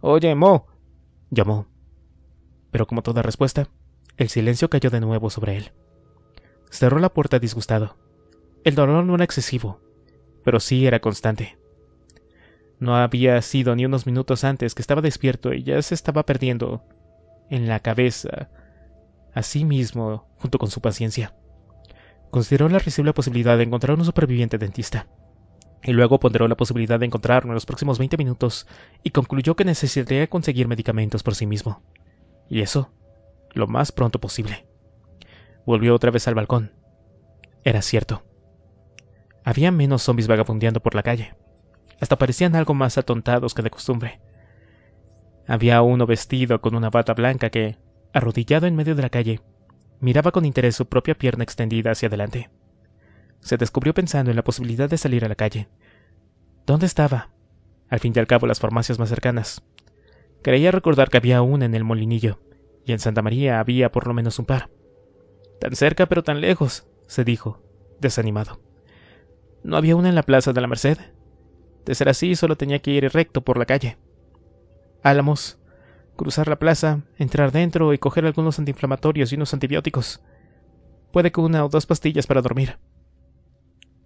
Oye, Mo, llamó. Pero como toda respuesta, el silencio cayó de nuevo sobre él. Cerró la puerta disgustado el dolor no era excesivo, pero sí era constante. No había sido ni unos minutos antes que estaba despierto y ya se estaba perdiendo en la cabeza, a sí mismo, junto con su paciencia. Consideró la risible posibilidad de encontrar un superviviente dentista. Y luego ponderó la posibilidad de encontrarlo en los próximos 20 minutos y concluyó que necesitaría conseguir medicamentos por sí mismo. Y eso, lo más pronto posible. Volvió otra vez al balcón. Era cierto. Había menos zombies vagabundeando por la calle. Hasta parecían algo más atontados que de costumbre. Había uno vestido con una bata blanca que, arrodillado en medio de la calle, miraba con interés su propia pierna extendida hacia adelante. Se descubrió pensando en la posibilidad de salir a la calle. ¿Dónde estaba? Al fin y al cabo las farmacias más cercanas. Creía recordar que había una en el molinillo, y en Santa María había por lo menos un par. Tan cerca pero tan lejos, se dijo, desanimado. No había una en la plaza de la Merced. De ser así, solo tenía que ir recto por la calle. Álamos, cruzar la plaza, entrar dentro y coger algunos antiinflamatorios y unos antibióticos. Puede que una o dos pastillas para dormir.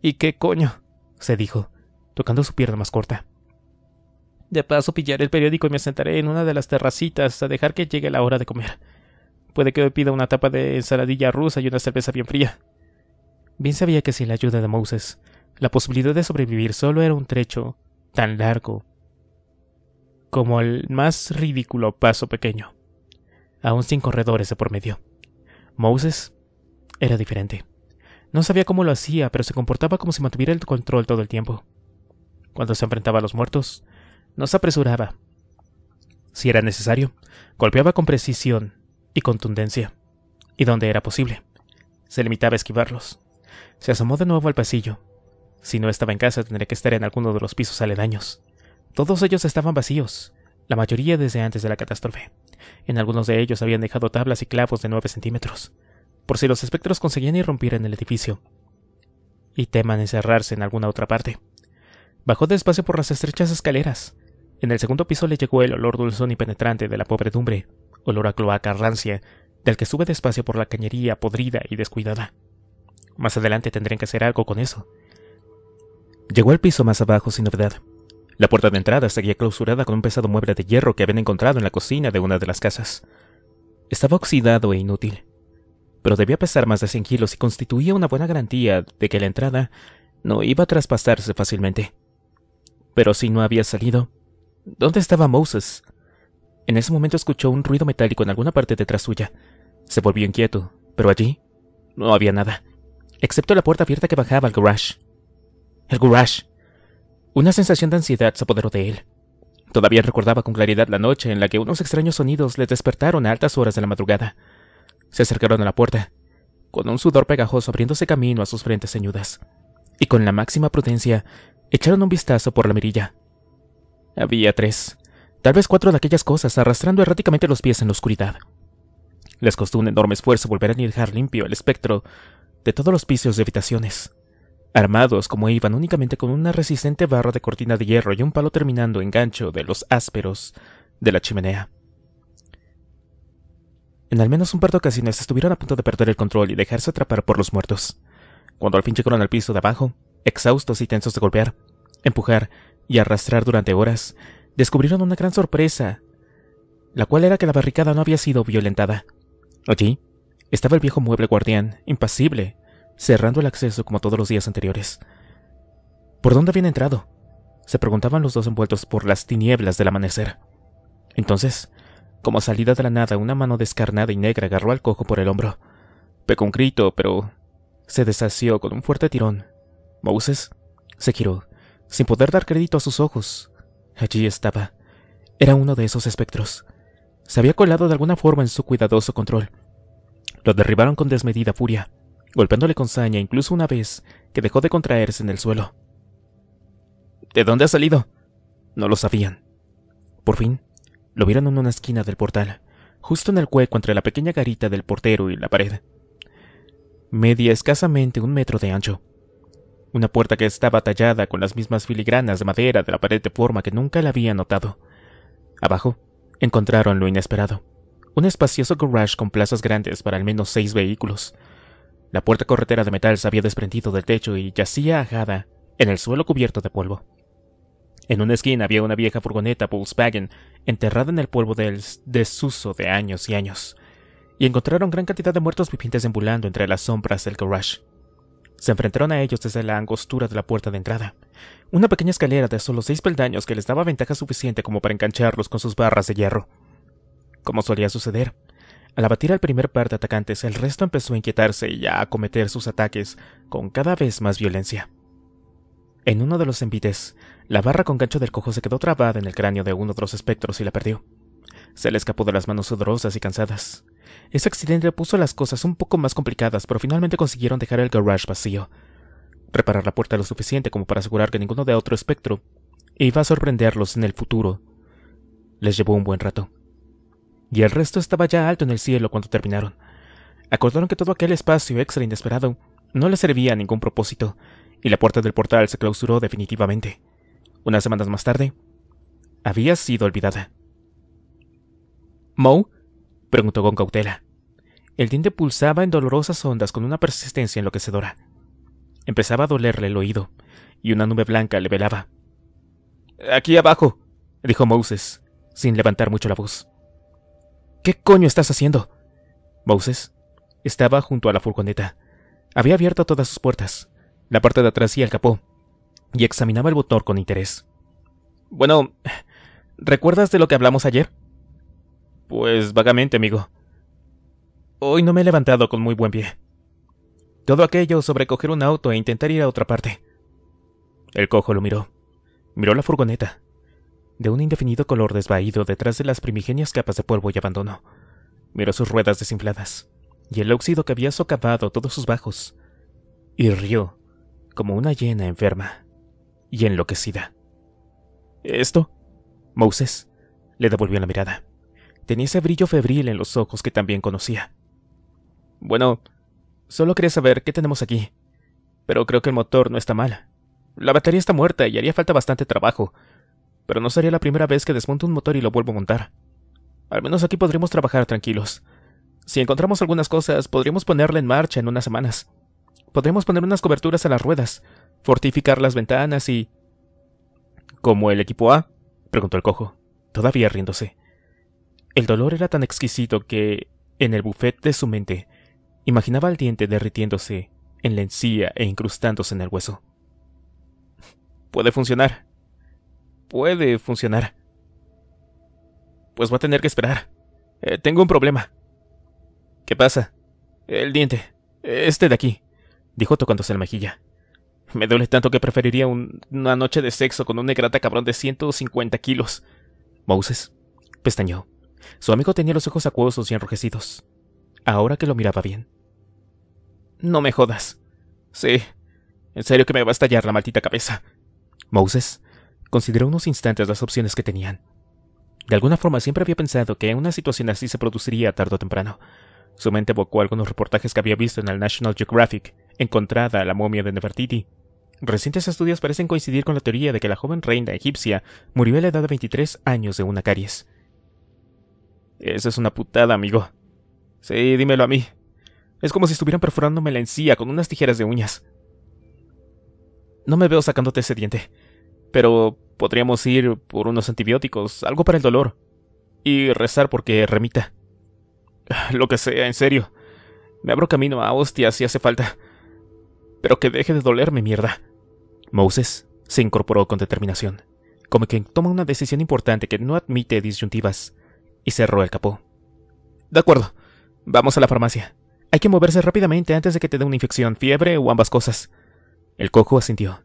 ¿Y qué coño? se dijo, tocando su pierna más corta. De paso pillaré el periódico y me sentaré en una de las terracitas a dejar que llegue la hora de comer. Puede que hoy pida una tapa de ensaladilla rusa y una cerveza bien fría. Bien sabía que sin la ayuda de Moses la posibilidad de sobrevivir solo era un trecho tan largo como el más ridículo paso pequeño, aún sin corredores de por medio. Moses era diferente. No sabía cómo lo hacía, pero se comportaba como si mantuviera el control todo el tiempo. Cuando se enfrentaba a los muertos, no se apresuraba. Si era necesario, golpeaba con precisión y contundencia, y donde era posible. Se limitaba a esquivarlos. Se asomó de nuevo al pasillo, si no estaba en casa, tendría que estar en alguno de los pisos aledaños. Todos ellos estaban vacíos, la mayoría desde antes de la catástrofe. En algunos de ellos habían dejado tablas y clavos de nueve centímetros, por si los espectros conseguían irrumpir en el edificio y teman encerrarse en alguna otra parte. Bajó despacio por las estrechas escaleras. En el segundo piso le llegó el olor dulzón y penetrante de la pobredumbre, olor a cloaca rancia, del que sube despacio por la cañería podrida y descuidada. Más adelante tendrían que hacer algo con eso, Llegó al piso más abajo sin novedad. La puerta de entrada seguía clausurada con un pesado mueble de hierro que habían encontrado en la cocina de una de las casas. Estaba oxidado e inútil, pero debía pesar más de 100 kilos y constituía una buena garantía de que la entrada no iba a traspasarse fácilmente. Pero si no había salido, ¿dónde estaba Moses? En ese momento escuchó un ruido metálico en alguna parte detrás suya. Se volvió inquieto, pero allí no había nada, excepto la puerta abierta que bajaba al garage. El garage. Una sensación de ansiedad se apoderó de él. Todavía recordaba con claridad la noche en la que unos extraños sonidos le despertaron a altas horas de la madrugada. Se acercaron a la puerta, con un sudor pegajoso abriéndose camino a sus frentes ceñudas, y con la máxima prudencia echaron un vistazo por la mirilla. Había tres, tal vez cuatro de aquellas cosas arrastrando erráticamente los pies en la oscuridad. Les costó un enorme esfuerzo volver a dejar limpio el espectro de todos los pisos de habitaciones. Armados como iban únicamente con una resistente barra de cortina de hierro y un palo terminando en gancho de los ásperos de la chimenea. En al menos un par de ocasiones estuvieron a punto de perder el control y dejarse atrapar por los muertos, cuando al fin llegaron al piso de abajo, exhaustos y tensos de golpear, empujar y arrastrar durante horas, descubrieron una gran sorpresa, la cual era que la barricada no había sido violentada. Allí estaba el viejo mueble guardián, impasible, cerrando el acceso como todos los días anteriores. ¿Por dónde habían entrado? Se preguntaban los dos envueltos por las tinieblas del amanecer. Entonces, como salida de la nada, una mano descarnada y negra agarró al cojo por el hombro. Pegó un grito, pero se deshació con un fuerte tirón. Moses se giró, sin poder dar crédito a sus ojos. Allí estaba. Era uno de esos espectros. Se había colado de alguna forma en su cuidadoso control. Lo derribaron con desmedida furia golpeándole con saña incluso una vez que dejó de contraerse en el suelo. ¿De dónde ha salido? No lo sabían. Por fin, lo vieron en una esquina del portal, justo en el cueco entre la pequeña garita del portero y la pared. Media escasamente un metro de ancho. Una puerta que estaba tallada con las mismas filigranas de madera de la pared de forma que nunca la había notado. Abajo, encontraron lo inesperado. Un espacioso garage con plazas grandes para al menos seis vehículos, la puerta corretera de metal se había desprendido del techo y yacía ajada en el suelo cubierto de polvo. En una esquina había una vieja furgoneta Volkswagen enterrada en el polvo del desuso de años y años, y encontraron gran cantidad de muertos vivientes embulando entre las sombras del garage. Se enfrentaron a ellos desde la angostura de la puerta de entrada, una pequeña escalera de solo seis peldaños que les daba ventaja suficiente como para engancharlos con sus barras de hierro. Como solía suceder, al abatir al primer par de atacantes, el resto empezó a inquietarse y a acometer sus ataques con cada vez más violencia. En uno de los envites, la barra con gancho del cojo se quedó trabada en el cráneo de uno de los espectros y la perdió. Se le escapó de las manos sudorosas y cansadas. Ese accidente puso las cosas un poco más complicadas, pero finalmente consiguieron dejar el garage vacío. Reparar la puerta lo suficiente como para asegurar que ninguno de otro espectro iba a sorprenderlos en el futuro. Les llevó un buen rato y el resto estaba ya alto en el cielo cuando terminaron. Acordaron que todo aquel espacio extra inesperado no le servía a ningún propósito, y la puerta del portal se clausuró definitivamente. Unas semanas más tarde, había sido olvidada. ¿Mou? preguntó con cautela. El tinte pulsaba en dolorosas ondas con una persistencia enloquecedora. Empezaba a dolerle el oído, y una nube blanca le velaba. Aquí abajo, dijo Moses, sin levantar mucho la voz. ¿Qué coño estás haciendo? Moses estaba junto a la furgoneta. Había abierto todas sus puertas, la parte de atrás y el capó, y examinaba el motor con interés. Bueno, ¿recuerdas de lo que hablamos ayer? Pues vagamente, amigo. Hoy no me he levantado con muy buen pie. Todo aquello sobre coger un auto e intentar ir a otra parte. El cojo lo miró. Miró la furgoneta de un indefinido color desvaído detrás de las primigenias capas de polvo y abandono. Miró sus ruedas desinfladas y el óxido que había socavado todos sus bajos, y rió como una llena enferma y enloquecida. ¿Esto? Moses le devolvió la mirada. Tenía ese brillo febril en los ojos que también conocía. Bueno, solo quería saber qué tenemos aquí. Pero creo que el motor no está mal. La batería está muerta y haría falta bastante trabajo, pero no sería la primera vez que desmonto un motor y lo vuelvo a montar. Al menos aquí podremos trabajar tranquilos. Si encontramos algunas cosas, podremos ponerla en marcha en unas semanas. Podremos poner unas coberturas a las ruedas, fortificar las ventanas y... —¿Cómo el equipo A? preguntó el cojo, todavía riéndose. El dolor era tan exquisito que, en el buffet de su mente, imaginaba el diente derritiéndose en la encía e incrustándose en el hueso. [LAUGHS] Puede funcionar, puede funcionar. Pues va a tener que esperar. Eh, tengo un problema. ¿Qué pasa? El diente. Este de aquí. Dijo tocándose la mejilla. Me duele tanto que preferiría una noche de sexo con un negrata cabrón de 150 kilos. Moses pestañó. Su amigo tenía los ojos acuosos y enrojecidos. Ahora que lo miraba bien. No me jodas. Sí. En serio que me va a estallar la maldita cabeza. Moses consideró unos instantes las opciones que tenían. De alguna forma siempre había pensado que una situación así se produciría tarde o temprano. Su mente evocó algunos reportajes que había visto en el National Geographic, encontrada la momia de Nefertiti. Recientes estudios parecen coincidir con la teoría de que la joven reina egipcia murió a la edad de 23 años de una caries. Esa es una putada, amigo. Sí, dímelo a mí. Es como si estuvieran perforándome la encía con unas tijeras de uñas. No me veo sacándote ese diente. Pero podríamos ir por unos antibióticos, algo para el dolor. Y rezar porque remita. [SIGHS] Lo que sea, en serio. Me abro camino a hostias si hace falta. Pero que deje de dolerme, mierda. Moses se incorporó con determinación, como quien toma una decisión importante que no admite disyuntivas, y cerró el capó. De acuerdo, vamos a la farmacia. Hay que moverse rápidamente antes de que te dé una infección, fiebre o ambas cosas. El cojo asintió.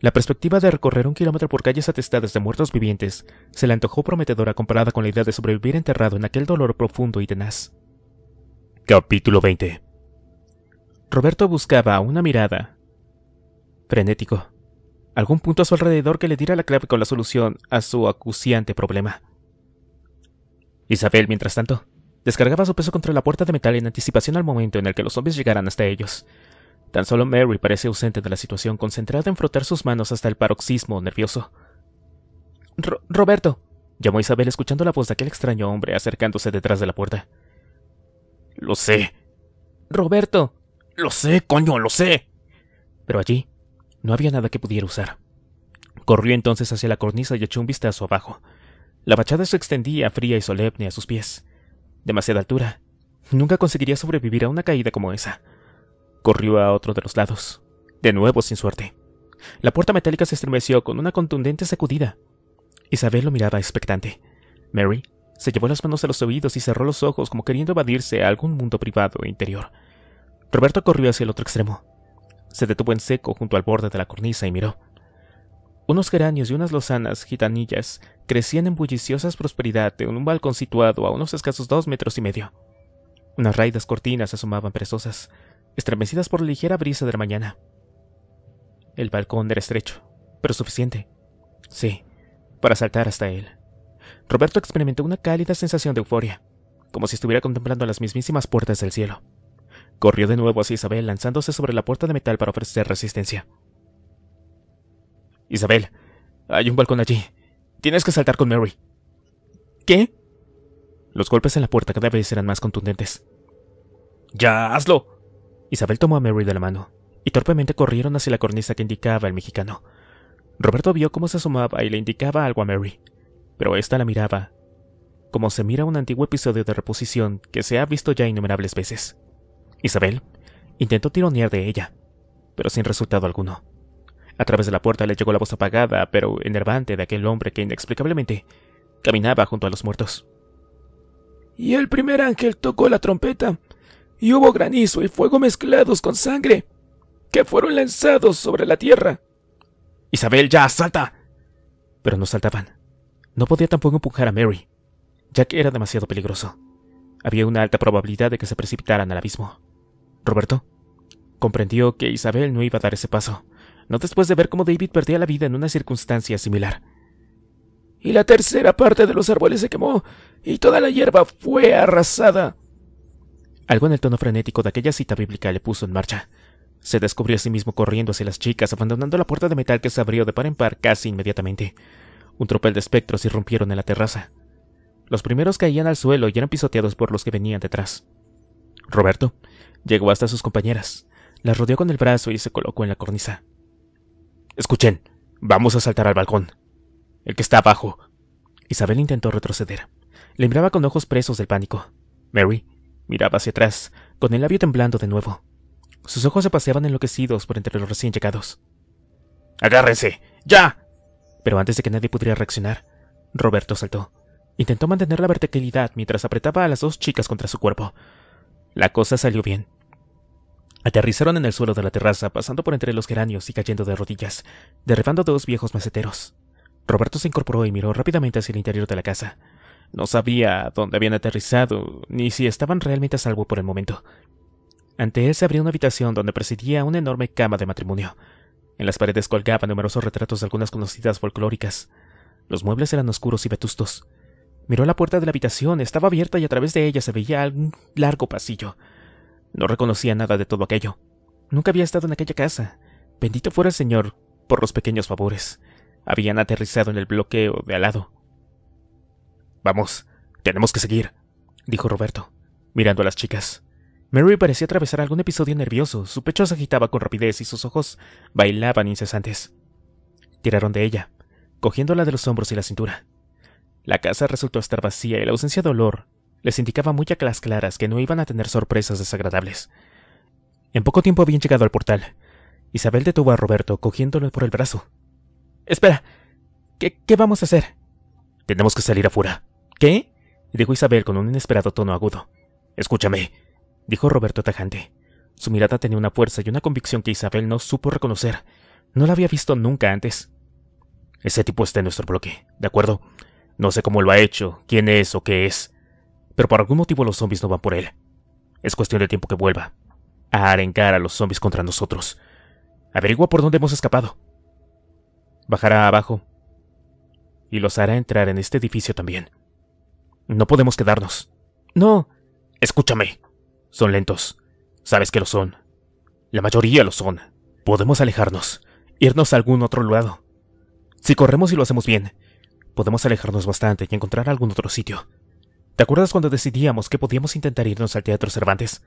La perspectiva de recorrer un kilómetro por calles atestadas de muertos vivientes se le antojó prometedora comparada con la idea de sobrevivir enterrado en aquel dolor profundo y tenaz. Capítulo 20 Roberto buscaba una mirada. frenético. Algún punto a su alrededor que le diera la clave con la solución a su acuciante problema. Isabel, mientras tanto, descargaba su peso contra la puerta de metal en anticipación al momento en el que los hombres llegaran hasta ellos. Tan solo Mary parece ausente de la situación, concentrada en frotar sus manos hasta el paroxismo nervioso. Roberto, llamó Isabel escuchando la voz de aquel extraño hombre acercándose detrás de la puerta. Lo sé. Roberto. Lo sé, coño, lo sé. Pero allí no había nada que pudiera usar. Corrió entonces hacia la cornisa y echó un vistazo abajo. La fachada se extendía fría y solemne a sus pies. Demasiada altura. Nunca conseguiría sobrevivir a una caída como esa corrió a otro de los lados, de nuevo sin suerte. La puerta metálica se estremeció con una contundente sacudida. Isabel lo miraba expectante. Mary se llevó las manos a los oídos y cerró los ojos como queriendo evadirse a algún mundo privado e interior. Roberto corrió hacia el otro extremo. Se detuvo en seco junto al borde de la cornisa y miró. Unos geranios y unas lozanas gitanillas crecían en bulliciosas prosperidad en un balcón situado a unos escasos dos metros y medio. Unas raídas cortinas asomaban perezosas, estremecidas por la ligera brisa de la mañana. El balcón era estrecho, pero suficiente. Sí, para saltar hasta él. Roberto experimentó una cálida sensación de euforia, como si estuviera contemplando las mismísimas puertas del cielo. Corrió de nuevo hacia Isabel, lanzándose sobre la puerta de metal para ofrecer resistencia. Isabel, hay un balcón allí. Tienes que saltar con Mary. ¿Qué? Los golpes en la puerta cada vez eran más contundentes. Ya, hazlo. Isabel tomó a Mary de la mano, y torpemente corrieron hacia la cornisa que indicaba el mexicano. Roberto vio cómo se asomaba y le indicaba algo a Mary, pero ésta la miraba, como se mira un antiguo episodio de reposición que se ha visto ya innumerables veces. Isabel intentó tironear de ella, pero sin resultado alguno. A través de la puerta le llegó la voz apagada, pero enervante, de aquel hombre que inexplicablemente caminaba junto a los muertos. Y el primer ángel tocó la trompeta, y hubo granizo y fuego mezclados con sangre, que fueron lanzados sobre la tierra. Isabel, ya, salta. Pero no saltaban. No podía tampoco empujar a Mary, ya que era demasiado peligroso. Había una alta probabilidad de que se precipitaran al abismo. Roberto comprendió que Isabel no iba a dar ese paso, no después de ver cómo David perdía la vida en una circunstancia similar. Y la tercera parte de los árboles se quemó, y toda la hierba fue arrasada. Algo en el tono frenético de aquella cita bíblica le puso en marcha. Se descubrió a sí mismo corriendo hacia las chicas, abandonando la puerta de metal que se abrió de par en par casi inmediatamente. Un tropel de espectros irrumpieron en la terraza. Los primeros caían al suelo y eran pisoteados por los que venían detrás. Roberto llegó hasta sus compañeras, las rodeó con el brazo y se colocó en la cornisa. Escuchen, vamos a saltar al balcón. El que está abajo. Isabel intentó retroceder. Le miraba con ojos presos del pánico. Mary Miraba hacia atrás, con el labio temblando de nuevo. Sus ojos se paseaban enloquecidos por entre los recién llegados. ¡Agárrense! ¡Ya! Pero antes de que nadie pudiera reaccionar, Roberto saltó. Intentó mantener la verticalidad mientras apretaba a las dos chicas contra su cuerpo. La cosa salió bien. Aterrizaron en el suelo de la terraza, pasando por entre los geranios y cayendo de rodillas, derribando dos viejos maceteros. Roberto se incorporó y miró rápidamente hacia el interior de la casa. No sabía dónde habían aterrizado, ni si estaban realmente a salvo por el momento. Ante él se abrió una habitación donde presidía una enorme cama de matrimonio. En las paredes colgaban numerosos retratos de algunas conocidas folclóricas. Los muebles eran oscuros y vetustos. Miró la puerta de la habitación, estaba abierta y a través de ella se veía un largo pasillo. No reconocía nada de todo aquello. Nunca había estado en aquella casa. Bendito fuera el Señor por los pequeños favores. Habían aterrizado en el bloqueo de al lado. Vamos, tenemos que seguir, dijo Roberto, mirando a las chicas. Mary parecía atravesar algún episodio nervioso, su pecho se agitaba con rapidez y sus ojos bailaban incesantes. Tiraron de ella, cogiéndola de los hombros y la cintura. La casa resultó estar vacía y la ausencia de olor les indicaba muy a claras que no iban a tener sorpresas desagradables. En poco tiempo habían llegado al portal. Isabel detuvo a Roberto, cogiéndolo por el brazo. Espera, ¿qué, qué vamos a hacer? Tenemos que salir afuera, ¿Qué? dijo Isabel con un inesperado tono agudo. Escúchame, dijo Roberto tajante. Su mirada tenía una fuerza y una convicción que Isabel no supo reconocer. No la había visto nunca antes. Ese tipo está en nuestro bloque, ¿de acuerdo? No sé cómo lo ha hecho, quién es o qué es, pero por algún motivo los zombies no van por él. Es cuestión de tiempo que vuelva, a arengar a los zombies contra nosotros. Averigua por dónde hemos escapado. Bajará abajo y los hará entrar en este edificio también. No podemos quedarnos. No. Escúchame. Son lentos. Sabes que lo son. La mayoría lo son. Podemos alejarnos, irnos a algún otro lado. Si corremos y lo hacemos bien, podemos alejarnos bastante y encontrar algún otro sitio. ¿Te acuerdas cuando decidíamos que podíamos intentar irnos al Teatro Cervantes?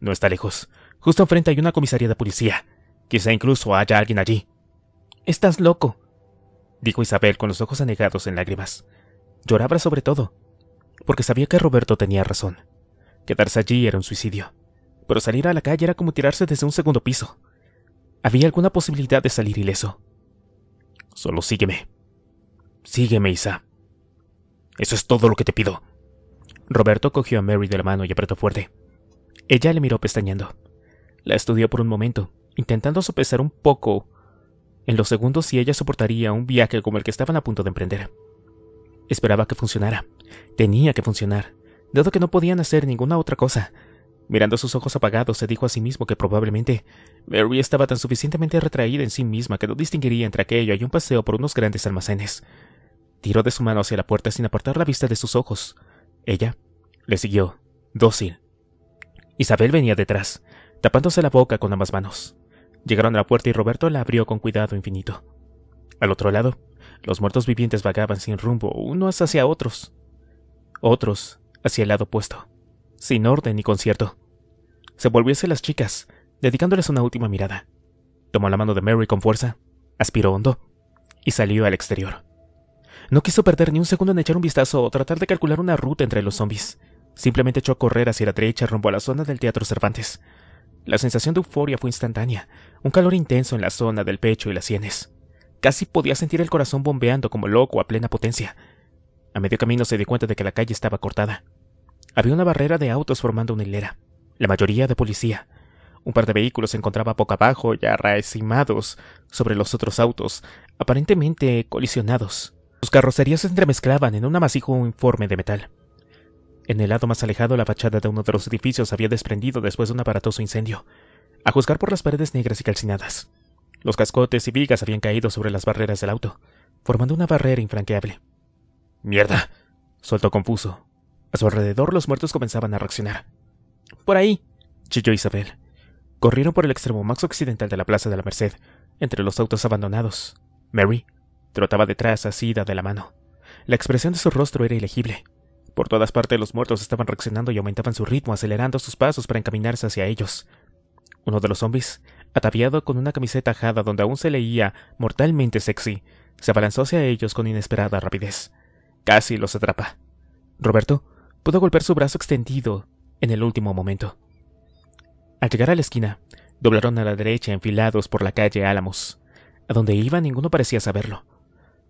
No está lejos. Justo enfrente hay una comisaría de policía. Quizá incluso haya alguien allí. Estás loco, dijo Isabel con los ojos anegados en lágrimas. Lloraba sobre todo, porque sabía que Roberto tenía razón. Quedarse allí era un suicidio, pero salir a la calle era como tirarse desde un segundo piso. Había alguna posibilidad de salir ileso. Solo sígueme. Sígueme, Isa. Eso es todo lo que te pido. Roberto cogió a Mary de la mano y apretó fuerte. Ella le miró pestañeando. La estudió por un momento, intentando sopesar un poco en los segundos si ella soportaría un viaje como el que estaban a punto de emprender. Esperaba que funcionara. Tenía que funcionar, dado que no podían hacer ninguna otra cosa. Mirando sus ojos apagados, se dijo a sí mismo que probablemente Mary estaba tan suficientemente retraída en sí misma que no distinguiría entre aquello y un paseo por unos grandes almacenes. Tiró de su mano hacia la puerta sin apartar la vista de sus ojos. Ella le siguió, dócil. Isabel venía detrás, tapándose la boca con ambas manos. Llegaron a la puerta y Roberto la abrió con cuidado infinito. Al otro lado, los muertos vivientes vagaban sin rumbo, unos hacia otros, otros hacia el lado opuesto, sin orden ni concierto. Se volvió hacia las chicas, dedicándoles una última mirada. Tomó la mano de Mary con fuerza, aspiró hondo y salió al exterior. No quiso perder ni un segundo en echar un vistazo o tratar de calcular una ruta entre los zombies. Simplemente echó a correr hacia la derecha rumbo a la zona del Teatro Cervantes. La sensación de euforia fue instantánea, un calor intenso en la zona del pecho y las sienes. Casi podía sentir el corazón bombeando como loco a plena potencia. A medio camino se dio cuenta de que la calle estaba cortada. Había una barrera de autos formando una hilera, la mayoría de policía. Un par de vehículos se encontraba poco abajo y arraecimados sobre los otros autos, aparentemente colisionados. Sus carrocerías se entremezclaban en un amasijo informe de metal. En el lado más alejado, la fachada de uno de los edificios había desprendido después de un aparatoso incendio, a juzgar por las paredes negras y calcinadas. Los cascotes y vigas habían caído sobre las barreras del auto, formando una barrera infranqueable. ¡Mierda! soltó confuso. A su alrededor los muertos comenzaban a reaccionar. ¡Por ahí! chilló Isabel. Corrieron por el extremo más occidental de la Plaza de la Merced, entre los autos abandonados. Mary trotaba detrás, asida de la mano. La expresión de su rostro era ilegible. Por todas partes los muertos estaban reaccionando y aumentaban su ritmo, acelerando sus pasos para encaminarse hacia ellos. Uno de los zombies ataviado con una camiseta ajada donde aún se leía mortalmente sexy, se abalanzó hacia ellos con inesperada rapidez. Casi los atrapa. Roberto pudo golpear su brazo extendido en el último momento. Al llegar a la esquina, doblaron a la derecha enfilados por la calle Álamos. A donde iba ninguno parecía saberlo.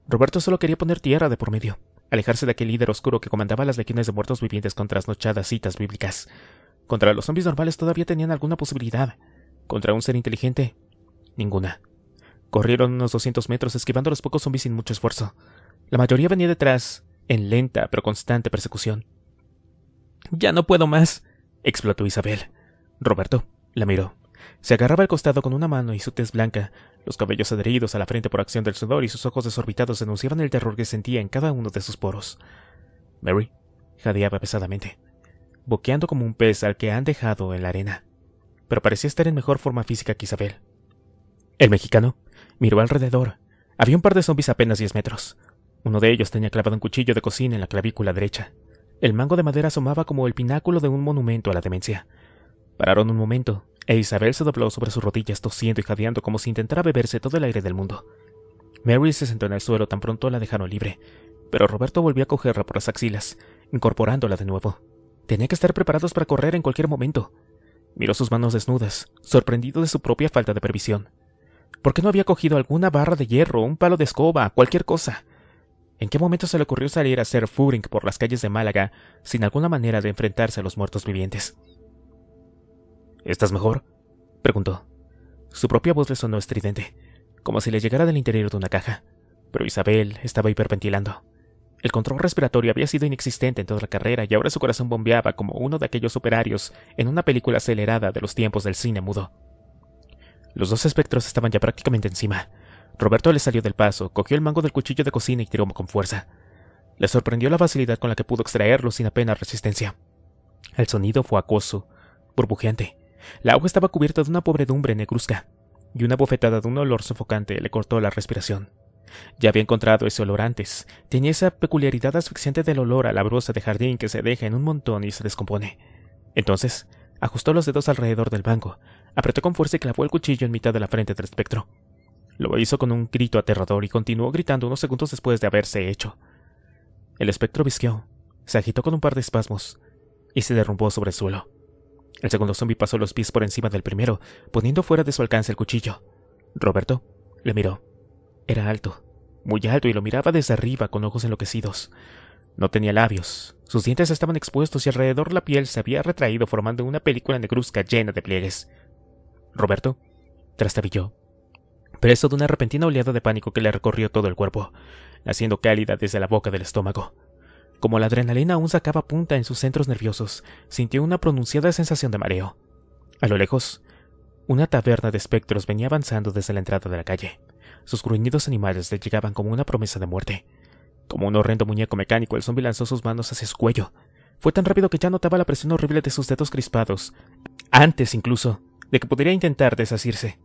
Roberto solo quería poner tierra de por medio, alejarse de aquel líder oscuro que comandaba las legiones de muertos vivientes con trasnochadas citas bíblicas. Contra los zombies normales todavía tenían alguna posibilidad. ¿Contra un ser inteligente? Ninguna. Corrieron unos 200 metros esquivando los pocos zombies sin mucho esfuerzo. La mayoría venía detrás, en lenta pero constante persecución. Ya no puedo más, explotó Isabel. Roberto la miró. Se agarraba al costado con una mano y su tez blanca, los cabellos adheridos a la frente por acción del sudor y sus ojos desorbitados denunciaban el terror que sentía en cada uno de sus poros. Mary jadeaba pesadamente, boqueando como un pez al que han dejado en la arena pero parecía estar en mejor forma física que Isabel. El mexicano miró alrededor. Había un par de zombies a apenas 10 metros. Uno de ellos tenía clavado un cuchillo de cocina en la clavícula derecha. El mango de madera asomaba como el pináculo de un monumento a la demencia. Pararon un momento, e Isabel se dobló sobre sus rodillas tosiendo y jadeando como si intentara beberse todo el aire del mundo. Mary se sentó en el suelo tan pronto la dejaron libre, pero Roberto volvió a cogerla por las axilas, incorporándola de nuevo. Tenía que estar preparados para correr en cualquier momento. Miró sus manos desnudas, sorprendido de su propia falta de previsión. ¿Por qué no había cogido alguna barra de hierro, un palo de escoba, cualquier cosa? ¿En qué momento se le ocurrió salir a hacer furing por las calles de Málaga sin alguna manera de enfrentarse a los muertos vivientes? ¿Estás mejor? preguntó. Su propia voz le sonó estridente, como si le llegara del interior de una caja, pero Isabel estaba hiperventilando. El control respiratorio había sido inexistente en toda la carrera y ahora su corazón bombeaba como uno de aquellos operarios en una película acelerada de los tiempos del cine mudo. Los dos espectros estaban ya prácticamente encima. Roberto le salió del paso, cogió el mango del cuchillo de cocina y tiró con fuerza. Le sorprendió la facilidad con la que pudo extraerlo sin apenas resistencia. El sonido fue acoso, burbujeante. La hoja estaba cubierta de una pobredumbre negruzca, y una bofetada de un olor sofocante le cortó la respiración. Ya había encontrado ese olor antes. Tenía esa peculiaridad asfixiante del olor a la brosa de jardín que se deja en un montón y se descompone. Entonces, ajustó los dedos alrededor del banco, apretó con fuerza y clavó el cuchillo en mitad de la frente del espectro. Lo hizo con un grito aterrador y continuó gritando unos segundos después de haberse hecho. El espectro visqueó, se agitó con un par de espasmos y se derrumbó sobre el suelo. El segundo zombi pasó los pies por encima del primero, poniendo fuera de su alcance el cuchillo. Roberto le miró era alto, muy alto, y lo miraba desde arriba con ojos enloquecidos. No tenía labios, sus dientes estaban expuestos y alrededor la piel se había retraído formando una película negruzca llena de pliegues. Roberto trastabilló, preso de una repentina oleada de pánico que le recorrió todo el cuerpo, haciendo cálida desde la boca del estómago. Como la adrenalina aún sacaba punta en sus centros nerviosos, sintió una pronunciada sensación de mareo. A lo lejos, una taberna de espectros venía avanzando desde la entrada de la calle. Sus gruñidos animales le llegaban como una promesa de muerte. Como un horrendo muñeco mecánico, el zombi lanzó sus manos hacia su cuello. Fue tan rápido que ya notaba la presión horrible de sus dedos crispados, antes incluso de que pudiera intentar desasirse.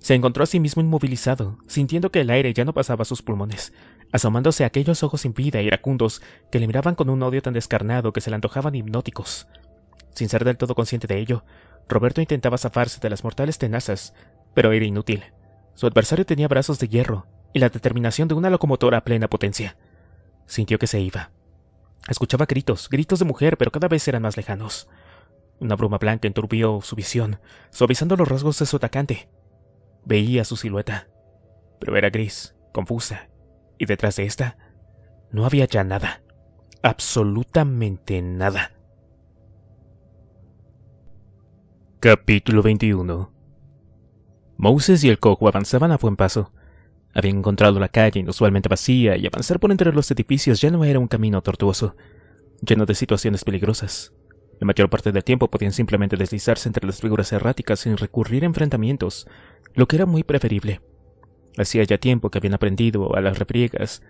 Se encontró a sí mismo inmovilizado, sintiendo que el aire ya no pasaba a sus pulmones, asomándose a aquellos ojos sin vida y iracundos que le miraban con un odio tan descarnado que se le antojaban hipnóticos. Sin ser del todo consciente de ello, Roberto intentaba zafarse de las mortales tenazas, pero era inútil. Su adversario tenía brazos de hierro y la determinación de una locomotora a plena potencia. Sintió que se iba. Escuchaba gritos, gritos de mujer, pero cada vez eran más lejanos. Una bruma blanca enturbió su visión, suavizando los rasgos de su atacante. Veía su silueta, pero era gris, confusa, y detrás de esta no había ya nada, absolutamente nada. Capítulo 21 Moses y el coco avanzaban a buen paso. Habían encontrado la calle inusualmente vacía y avanzar por entre los edificios ya no era un camino tortuoso, lleno de situaciones peligrosas. La mayor parte del tiempo podían simplemente deslizarse entre las figuras erráticas sin recurrir a enfrentamientos, lo que era muy preferible. Hacía ya tiempo que habían aprendido a las repriegas,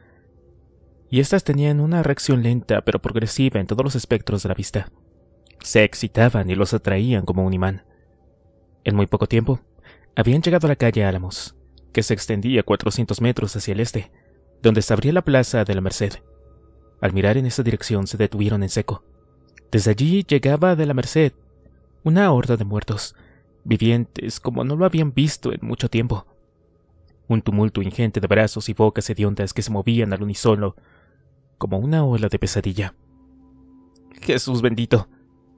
y éstas tenían una reacción lenta pero progresiva en todos los espectros de la vista. Se excitaban y los atraían como un imán. En muy poco tiempo, habían llegado a la calle Álamos, que se extendía 400 metros hacia el este, donde se abría la plaza de la Merced. Al mirar en esa dirección se detuvieron en seco. Desde allí llegaba de la Merced una horda de muertos, vivientes como no lo habían visto en mucho tiempo. Un tumulto ingente de brazos y bocas hediondas que se movían al unísono, como una ola de pesadilla. Jesús bendito,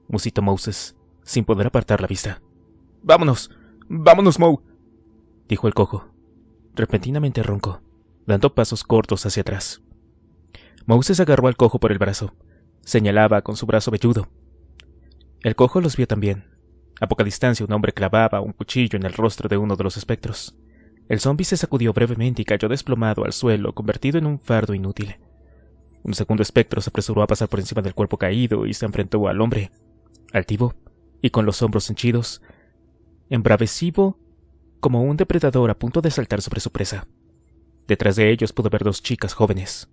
musitó Moses, sin poder apartar la vista. Vámonos, Vámonos, Moe, dijo el cojo. Repentinamente roncó, dando pasos cortos hacia atrás. se agarró al cojo por el brazo. Señalaba con su brazo velludo. El cojo los vio también. A poca distancia un hombre clavaba un cuchillo en el rostro de uno de los espectros. El zombi se sacudió brevemente y cayó desplomado al suelo, convertido en un fardo inútil. Un segundo espectro se apresuró a pasar por encima del cuerpo caído y se enfrentó al hombre, altivo, y con los hombros henchidos, embravecivo, como un depredador a punto de saltar sobre su presa. Detrás de ellos pudo ver dos chicas jóvenes.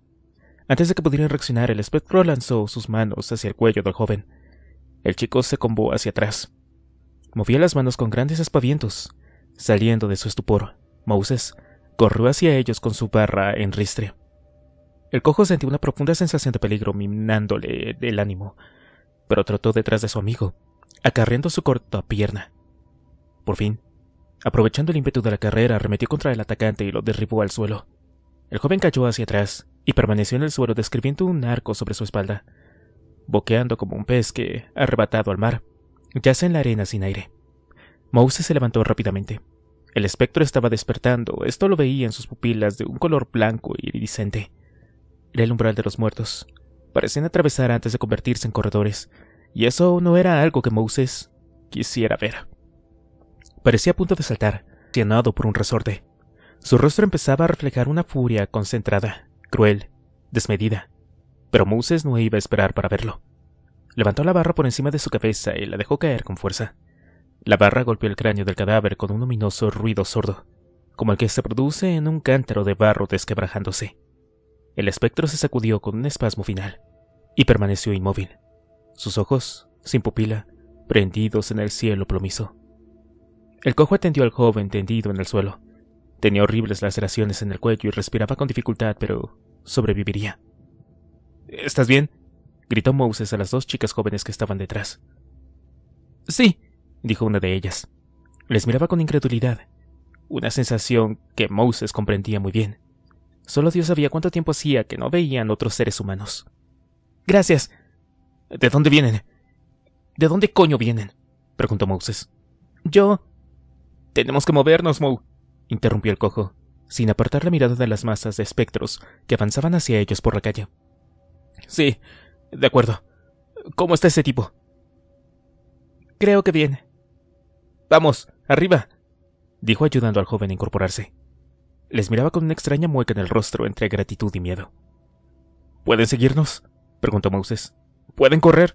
Antes de que pudieran reaccionar, el espectro lanzó sus manos hacia el cuello del joven. El chico se combó hacia atrás. Movía las manos con grandes espavientos. Saliendo de su estupor, Moses corrió hacia ellos con su barra en ristre. El cojo sentía una profunda sensación de peligro minándole el ánimo, pero trotó detrás de su amigo, acarreando su corta pierna. Por fin, aprovechando el ímpetu de la carrera, arremetió contra el atacante y lo derribó al suelo. El joven cayó hacia atrás y permaneció en el suelo describiendo un arco sobre su espalda, boqueando como un pez que, arrebatado al mar, yace en la arena sin aire. Mouse se levantó rápidamente. El espectro estaba despertando, esto lo veía en sus pupilas de un color blanco y iridiscente. Era el umbral de los muertos. Parecían atravesar antes de convertirse en corredores, y eso no era algo que Moses quisiera ver. Parecía a punto de saltar, llenado por un resorte. Su rostro empezaba a reflejar una furia concentrada, cruel, desmedida. Pero Muses no iba a esperar para verlo. Levantó la barra por encima de su cabeza y la dejó caer con fuerza. La barra golpeó el cráneo del cadáver con un ominoso ruido sordo, como el que se produce en un cántaro de barro desquebrajándose. El espectro se sacudió con un espasmo final y permaneció inmóvil, sus ojos, sin pupila, prendidos en el cielo plomizo. El cojo atendió al joven tendido en el suelo. Tenía horribles laceraciones en el cuello y respiraba con dificultad, pero sobreviviría. ¿Estás bien? gritó Moses a las dos chicas jóvenes que estaban detrás. Sí, dijo una de ellas. Les miraba con incredulidad, una sensación que Moses comprendía muy bien. Solo Dios sabía cuánto tiempo hacía que no veían otros seres humanos. Gracias. ¿De dónde vienen? ¿De dónde coño vienen? preguntó Moses. Yo. Tenemos que movernos, Moe, interrumpió el cojo, sin apartar la mirada de las masas de espectros que avanzaban hacia ellos por la calle. Sí, de acuerdo. ¿Cómo está ese tipo? Creo que bien. Vamos, arriba, dijo ayudando al joven a incorporarse. Les miraba con una extraña mueca en el rostro entre gratitud y miedo. ¿Pueden seguirnos? preguntó Moses. ¿Pueden correr?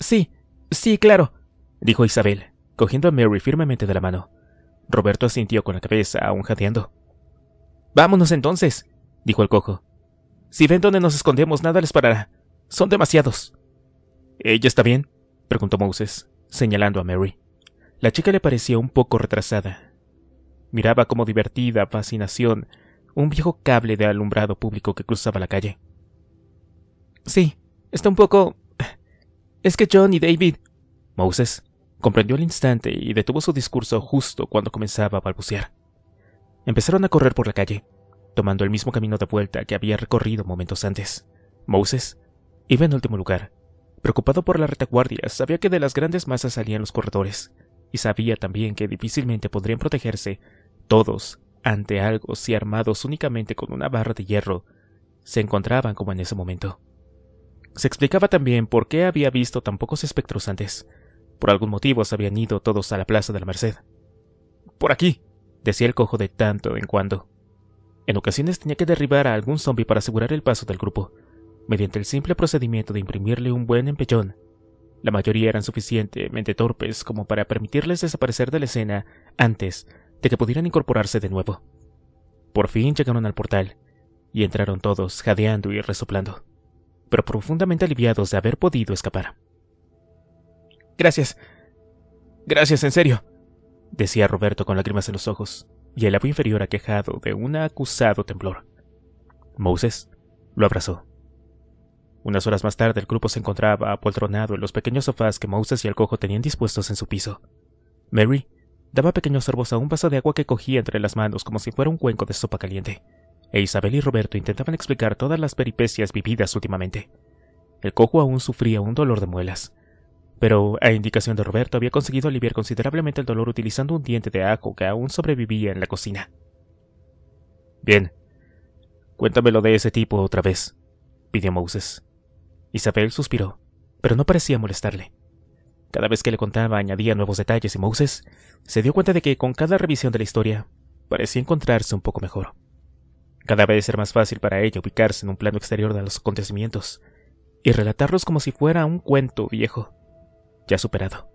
Sí, sí, claro, dijo Isabel, cogiendo a Mary firmemente de la mano. Roberto asintió con la cabeza, aún jadeando. Vámonos entonces, dijo el cojo. Si ven dónde nos escondemos, nada les parará. Son demasiados. ¿Ella está bien? preguntó Moses, señalando a Mary. La chica le parecía un poco retrasada. Miraba como divertida fascinación un viejo cable de alumbrado público que cruzaba la calle. Sí, está un poco... Es que John y David... Moses Comprendió al instante y detuvo su discurso justo cuando comenzaba a balbucear. Empezaron a correr por la calle, tomando el mismo camino de vuelta que había recorrido momentos antes. Moses iba en último lugar. Preocupado por la retaguardia, sabía que de las grandes masas salían los corredores, y sabía también que difícilmente podrían protegerse todos ante algo si armados únicamente con una barra de hierro se encontraban como en ese momento. Se explicaba también por qué había visto tan pocos espectros antes, por algún motivo se habían ido todos a la plaza de la Merced. Por aquí, decía el cojo de tanto en cuando. En ocasiones tenía que derribar a algún zombi para asegurar el paso del grupo, mediante el simple procedimiento de imprimirle un buen empellón. La mayoría eran suficientemente torpes como para permitirles desaparecer de la escena antes de que pudieran incorporarse de nuevo. Por fin llegaron al portal, y entraron todos, jadeando y resoplando, pero profundamente aliviados de haber podido escapar. Gracias. Gracias, en serio. Decía Roberto con lágrimas en los ojos y el labio inferior aquejado de un acusado temblor. Moses lo abrazó. Unas horas más tarde el grupo se encontraba apoltronado en los pequeños sofás que Moses y el cojo tenían dispuestos en su piso. Mary daba pequeños sorbos a un vaso de agua que cogía entre las manos como si fuera un cuenco de sopa caliente, e Isabel y Roberto intentaban explicar todas las peripecias vividas últimamente. El cojo aún sufría un dolor de muelas, pero a indicación de Roberto había conseguido aliviar considerablemente el dolor utilizando un diente de ajo que aún sobrevivía en la cocina. Bien, cuéntamelo de ese tipo otra vez, pidió Moses. Isabel suspiró, pero no parecía molestarle. Cada vez que le contaba añadía nuevos detalles y Moses se dio cuenta de que con cada revisión de la historia parecía encontrarse un poco mejor. Cada vez era más fácil para ella ubicarse en un plano exterior de los acontecimientos y relatarlos como si fuera un cuento viejo ya superado.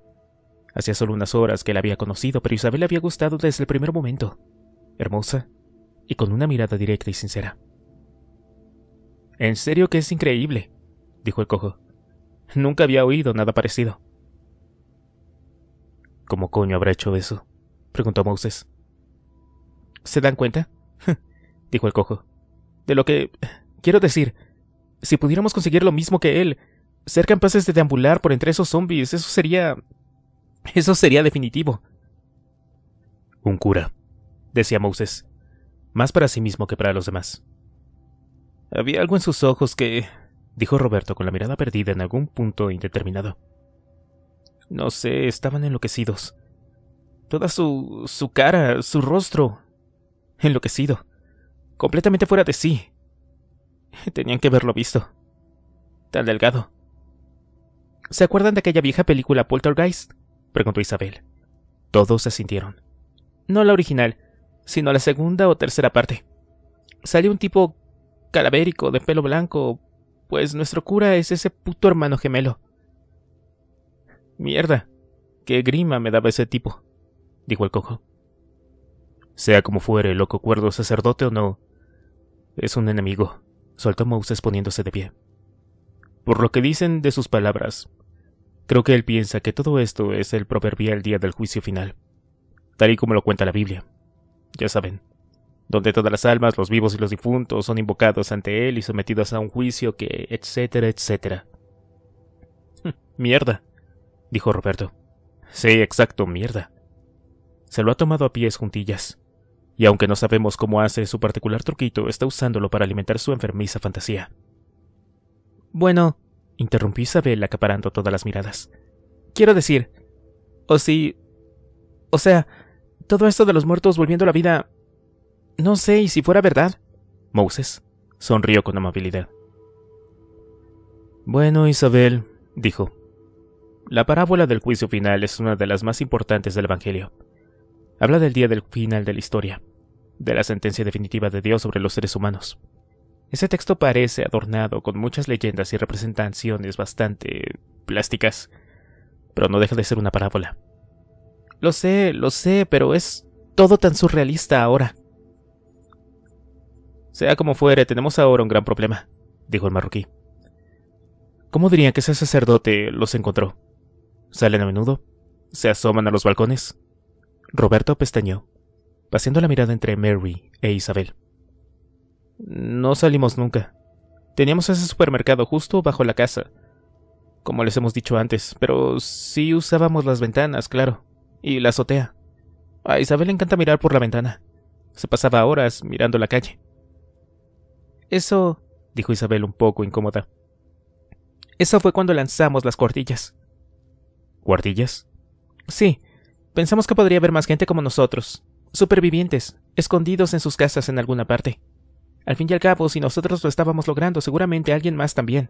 Hacía solo unas horas que la había conocido, pero Isabel le había gustado desde el primer momento. Hermosa y con una mirada directa y sincera. En serio que es increíble, dijo el cojo. Nunca había oído nada parecido. ¿Cómo coño habrá hecho eso? preguntó Moses. ¿Se dan cuenta? [LAUGHS] dijo el cojo. De lo que... quiero decir, si pudiéramos conseguir lo mismo que él, ser capaces de deambular por entre esos zombies, eso sería... Eso sería definitivo. Un cura, decía Moses, más para sí mismo que para los demás. Había algo en sus ojos que... dijo Roberto con la mirada perdida en algún punto indeterminado. No sé, estaban enloquecidos. Toda su... su cara, su rostro... enloquecido. Completamente fuera de sí. Tenían que haberlo visto. Tan delgado. ¿Se acuerdan de aquella vieja película Poltergeist? preguntó Isabel. Todos se sintieron. No la original, sino la segunda o tercera parte. Salió un tipo calavérico de pelo blanco, pues nuestro cura es ese puto hermano gemelo. Mierda, qué grima me daba ese tipo, dijo el cojo. Sea como fuere, loco cuerdo, sacerdote o no, es un enemigo, soltó Moses poniéndose de pie. Por lo que dicen de sus palabras, Creo que él piensa que todo esto es el proverbial día del juicio final, tal y como lo cuenta la Biblia. Ya saben, donde todas las almas, los vivos y los difuntos son invocados ante él y sometidos a un juicio que, etcétera, etcétera. Hm, mierda, dijo Roberto. Sí, exacto, mierda. Se lo ha tomado a pies juntillas. Y aunque no sabemos cómo hace su particular truquito, está usándolo para alimentar su enfermiza fantasía. Bueno, interrumpió Isabel acaparando todas las miradas. Quiero decir, o si... O sea, todo esto de los muertos volviendo a la vida... No sé, ¿y si fuera verdad? Moses sonrió con amabilidad. Bueno, Isabel, dijo, la parábola del juicio final es una de las más importantes del Evangelio. Habla del día del final de la historia, de la sentencia definitiva de Dios sobre los seres humanos. Ese texto parece adornado con muchas leyendas y representaciones bastante plásticas, pero no deja de ser una parábola. Lo sé, lo sé, pero es todo tan surrealista ahora. Sea como fuere, tenemos ahora un gran problema, dijo el marroquí. ¿Cómo dirían que ese sacerdote los encontró? ¿Salen a menudo? ¿Se asoman a los balcones? Roberto pestañó, pasando la mirada entre Mary e Isabel. No salimos nunca. Teníamos ese supermercado justo bajo la casa, como les hemos dicho antes, pero sí usábamos las ventanas, claro, y la azotea. A Isabel le encanta mirar por la ventana. Se pasaba horas mirando la calle. Eso, dijo Isabel un poco incómoda. Eso fue cuando lanzamos las cuartillas. ¿Cuartillas? Sí, pensamos que podría haber más gente como nosotros, supervivientes, escondidos en sus casas en alguna parte. Al fin y al cabo, si nosotros lo estábamos logrando, seguramente alguien más también.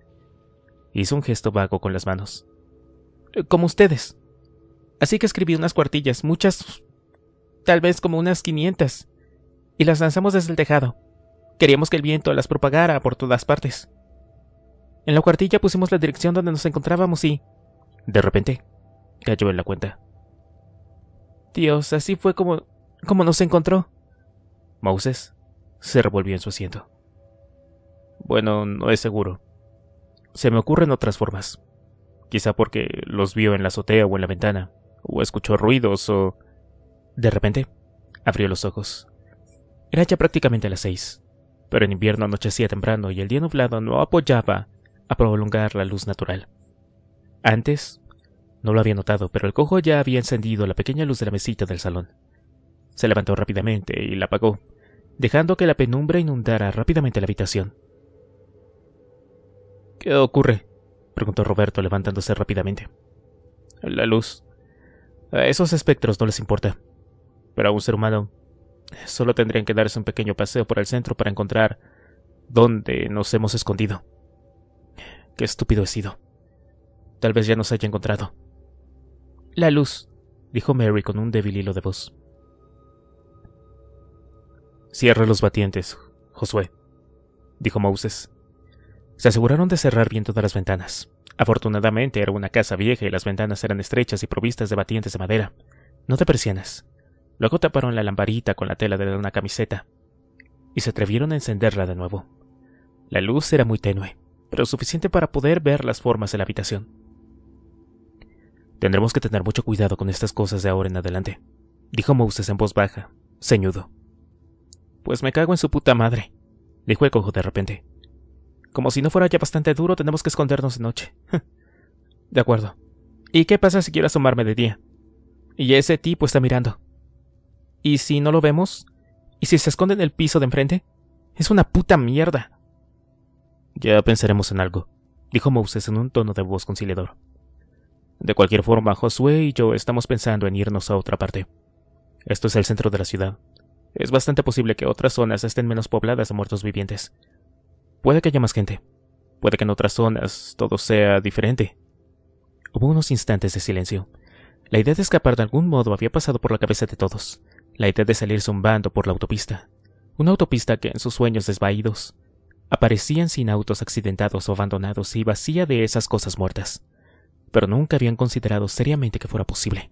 Hizo un gesto vago con las manos. Eh, como ustedes. Así que escribí unas cuartillas, muchas... tal vez como unas quinientas. Y las lanzamos desde el tejado. Queríamos que el viento las propagara por todas partes. En la cuartilla pusimos la dirección donde nos encontrábamos y... De repente, cayó en la cuenta. Dios, así fue como... como nos encontró. Moses se revolvió en su asiento. Bueno, no es seguro. Se me ocurren otras formas. Quizá porque los vio en la azotea o en la ventana, o escuchó ruidos, o... De repente, abrió los ojos. Era ya prácticamente las seis, pero en invierno anochecía temprano y el día nublado no apoyaba a prolongar la luz natural. Antes, no lo había notado, pero el cojo ya había encendido la pequeña luz de la mesita del salón. Se levantó rápidamente y la apagó, dejando que la penumbra inundara rápidamente la habitación. ¿Qué ocurre? preguntó Roberto levantándose rápidamente. La luz. A esos espectros no les importa. Pero a un ser humano solo tendrían que darse un pequeño paseo por el centro para encontrar dónde nos hemos escondido. Qué estúpido he sido. Tal vez ya nos haya encontrado. La luz, dijo Mary con un débil hilo de voz. Cierra los batientes, Josué, dijo Moses. Se aseguraron de cerrar bien todas las ventanas. Afortunadamente era una casa vieja y las ventanas eran estrechas y provistas de batientes de madera, no de persianas. Luego taparon la lamparita con la tela de una camiseta y se atrevieron a encenderla de nuevo. La luz era muy tenue, pero suficiente para poder ver las formas de la habitación. Tendremos que tener mucho cuidado con estas cosas de ahora en adelante, dijo Moses en voz baja, ceñudo. Pues me cago en su puta madre, dijo el cojo de repente. Como si no fuera ya bastante duro, tenemos que escondernos de noche. [LAUGHS] de acuerdo. ¿Y qué pasa si quiero asomarme de día? Y ese tipo está mirando. ¿Y si no lo vemos? ¿Y si se esconde en el piso de enfrente? Es una puta mierda. Ya pensaremos en algo, dijo Moses en un tono de voz conciliador. De cualquier forma, Josué y yo estamos pensando en irnos a otra parte. Esto es el centro de la ciudad, es bastante posible que otras zonas estén menos pobladas de muertos vivientes. Puede que haya más gente. Puede que en otras zonas todo sea diferente. Hubo unos instantes de silencio. La idea de escapar de algún modo había pasado por la cabeza de todos. La idea de salir zumbando por la autopista. Una autopista que en sus sueños desvaídos aparecían sin autos accidentados o abandonados y vacía de esas cosas muertas. Pero nunca habían considerado seriamente que fuera posible.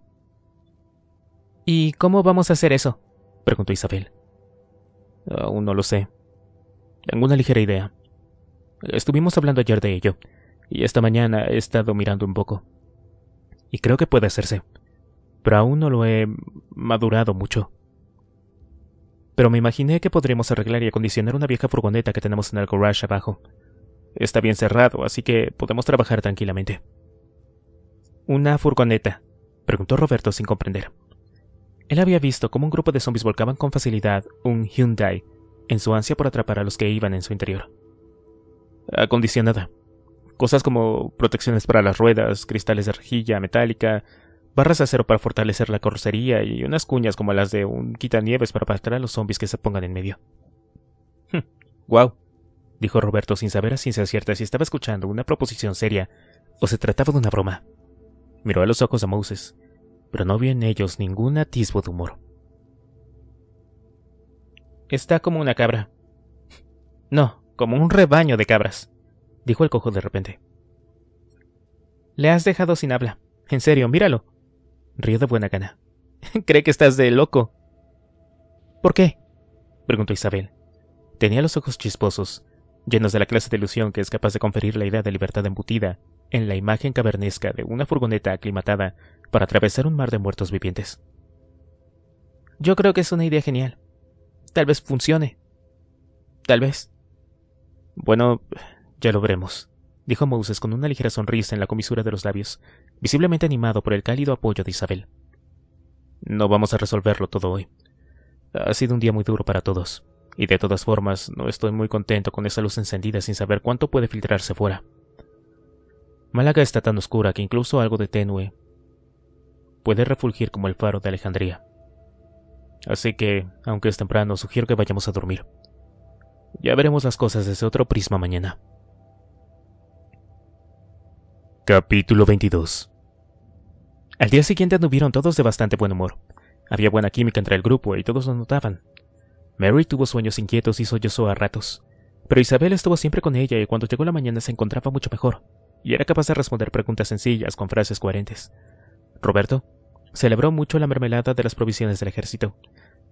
¿Y cómo vamos a hacer eso? preguntó Isabel. Aún no lo sé. Tengo una ligera idea. Estuvimos hablando ayer de ello, y esta mañana he estado mirando un poco. Y creo que puede hacerse, pero aún no lo he madurado mucho. Pero me imaginé que podríamos arreglar y acondicionar una vieja furgoneta que tenemos en el garage abajo. Está bien cerrado, así que podemos trabajar tranquilamente. ¿Una furgoneta? preguntó Roberto sin comprender. Él había visto cómo un grupo de zombies volcaban con facilidad un Hyundai en su ansia por atrapar a los que iban en su interior. Acondicionada. Cosas como protecciones para las ruedas, cristales de rejilla metálica, barras de acero para fortalecer la carrocería y unas cuñas como las de un quitanieves para apartar a los zombies que se pongan en medio. Hm, ¡Guau! wow, dijo Roberto sin saber a ciencia cierta si estaba escuchando una proposición seria o se trataba de una broma. Miró a los ojos a Moses, pero no vio en ellos ningún atisbo de humor. Está como una cabra. No, como un rebaño de cabras, dijo el cojo de repente. Le has dejado sin habla. En serio, míralo. Río de buena gana. [LAUGHS] Cree que estás de loco. ¿Por qué? preguntó Isabel. Tenía los ojos chisposos, llenos de la clase de ilusión que es capaz de conferir la idea de libertad embutida en la imagen cavernesca de una furgoneta aclimatada para atravesar un mar de muertos vivientes. Yo creo que es una idea genial. Tal vez funcione. Tal vez. Bueno, ya lo veremos, dijo Moses con una ligera sonrisa en la comisura de los labios, visiblemente animado por el cálido apoyo de Isabel. No vamos a resolverlo todo hoy. Ha sido un día muy duro para todos, y de todas formas no estoy muy contento con esa luz encendida sin saber cuánto puede filtrarse fuera. Málaga está tan oscura que incluso algo de tenue puede refulgir como el faro de Alejandría. Así que, aunque es temprano, sugiero que vayamos a dormir. Ya veremos las cosas desde otro prisma mañana. Capítulo 22 Al día siguiente anduvieron todos de bastante buen humor. Había buena química entre el grupo y todos lo notaban. Mary tuvo sueños inquietos y sollozó a ratos, pero Isabel estuvo siempre con ella y cuando llegó la mañana se encontraba mucho mejor y era capaz de responder preguntas sencillas con frases coherentes. Roberto celebró mucho la mermelada de las provisiones del ejército.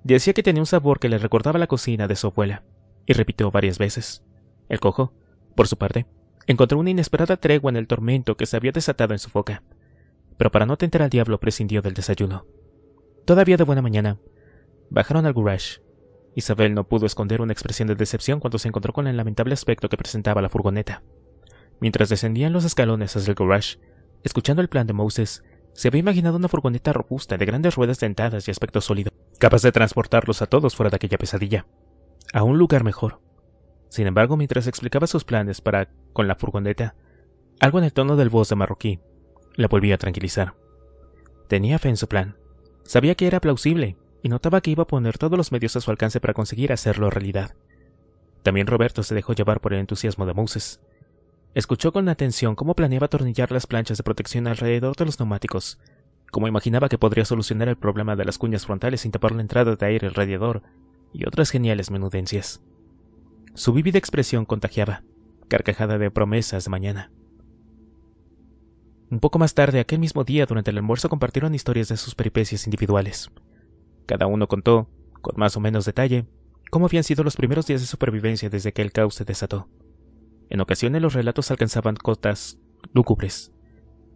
Decía que tenía un sabor que le recordaba la cocina de su abuela, y repitió varias veces. El cojo, por su parte, encontró una inesperada tregua en el tormento que se había desatado en su boca, pero para no tentar al diablo prescindió del desayuno. Todavía de buena mañana, bajaron al garage. Isabel no pudo esconder una expresión de decepción cuando se encontró con el lamentable aspecto que presentaba la furgoneta. Mientras descendían los escalones hacia el garage, escuchando el plan de Moses, se había imaginado una furgoneta robusta de grandes ruedas dentadas y aspecto sólido, capaz de transportarlos a todos fuera de aquella pesadilla, a un lugar mejor. Sin embargo, mientras explicaba sus planes para con la furgoneta, algo en el tono del voz de marroquí la volvía a tranquilizar. Tenía fe en su plan. Sabía que era plausible y notaba que iba a poner todos los medios a su alcance para conseguir hacerlo realidad. También Roberto se dejó llevar por el entusiasmo de Moses, Escuchó con atención cómo planeaba atornillar las planchas de protección alrededor de los neumáticos, cómo imaginaba que podría solucionar el problema de las cuñas frontales sin tapar la entrada de aire al radiador, y otras geniales menudencias. Su vívida expresión contagiaba, carcajada de promesas de mañana. Un poco más tarde, aquel mismo día, durante el almuerzo, compartieron historias de sus peripecias individuales. Cada uno contó, con más o menos detalle, cómo habían sido los primeros días de supervivencia desde que el caos se desató. En ocasiones los relatos alcanzaban cotas lúgubres,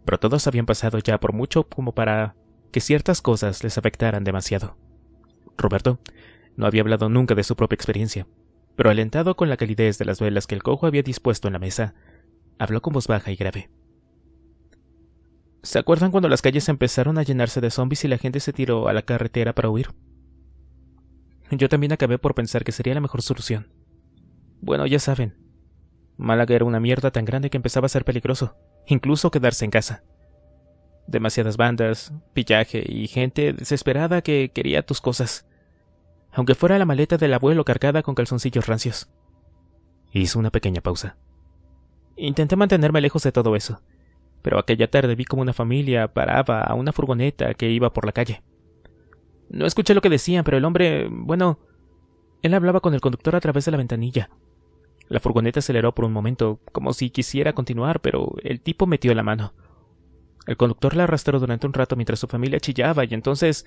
pero todos habían pasado ya por mucho como para que ciertas cosas les afectaran demasiado. Roberto no había hablado nunca de su propia experiencia, pero alentado con la calidez de las velas que el cojo había dispuesto en la mesa, habló con voz baja y grave. ¿Se acuerdan cuando las calles empezaron a llenarse de zombies y la gente se tiró a la carretera para huir? Yo también acabé por pensar que sería la mejor solución. Bueno, ya saben, Málaga era una mierda tan grande que empezaba a ser peligroso, incluso quedarse en casa. Demasiadas bandas, pillaje y gente desesperada que quería tus cosas, aunque fuera la maleta del abuelo cargada con calzoncillos rancios. Hizo una pequeña pausa. Intenté mantenerme lejos de todo eso, pero aquella tarde vi como una familia paraba a una furgoneta que iba por la calle. No escuché lo que decían, pero el hombre, bueno, él hablaba con el conductor a través de la ventanilla, la furgoneta aceleró por un momento, como si quisiera continuar, pero el tipo metió la mano. El conductor la arrastró durante un rato mientras su familia chillaba y entonces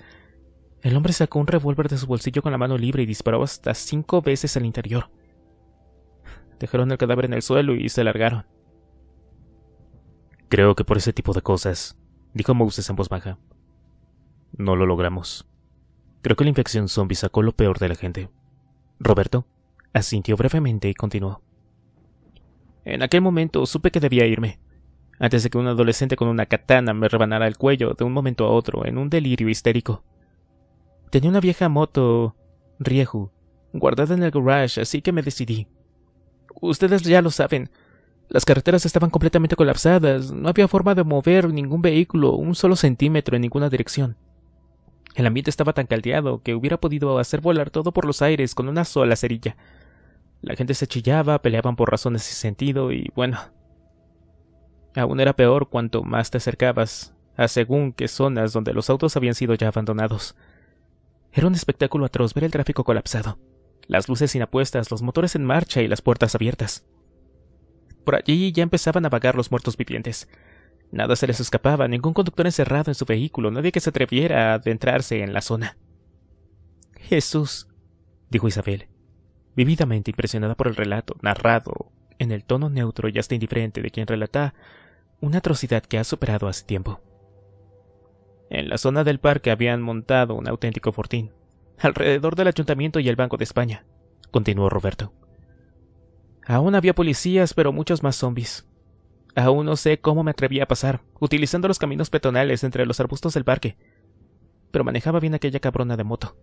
el hombre sacó un revólver de su bolsillo con la mano libre y disparó hasta cinco veces al interior. Dejaron el cadáver en el suelo y se largaron. Creo que por ese tipo de cosas, dijo Moses en voz baja. No lo logramos. Creo que la infección zombie sacó lo peor de la gente. Roberto, Asintió brevemente y continuó. En aquel momento supe que debía irme, antes de que un adolescente con una katana me rebanara el cuello de un momento a otro en un delirio histérico. Tenía una vieja moto Rieju guardada en el garage, así que me decidí. Ustedes ya lo saben, las carreteras estaban completamente colapsadas, no había forma de mover ningún vehículo un solo centímetro en ninguna dirección. El ambiente estaba tan caldeado que hubiera podido hacer volar todo por los aires con una sola cerilla. La gente se chillaba, peleaban por razones sin sentido y bueno. Aún era peor cuanto más te acercabas a según qué zonas donde los autos habían sido ya abandonados. Era un espectáculo atroz ver el tráfico colapsado, las luces sin apuestas, los motores en marcha y las puertas abiertas. Por allí ya empezaban a vagar los muertos vivientes. Nada se les escapaba, ningún conductor encerrado en su vehículo, nadie que se atreviera a adentrarse en la zona. Jesús, dijo Isabel, Vividamente impresionada por el relato narrado, en el tono neutro y hasta indiferente de quien relata, una atrocidad que ha superado hace tiempo. En la zona del parque habían montado un auténtico fortín, alrededor del ayuntamiento y el Banco de España, continuó Roberto. Aún había policías, pero muchos más zombies. Aún no sé cómo me atreví a pasar, utilizando los caminos peatonales entre los arbustos del parque. Pero manejaba bien aquella cabrona de moto.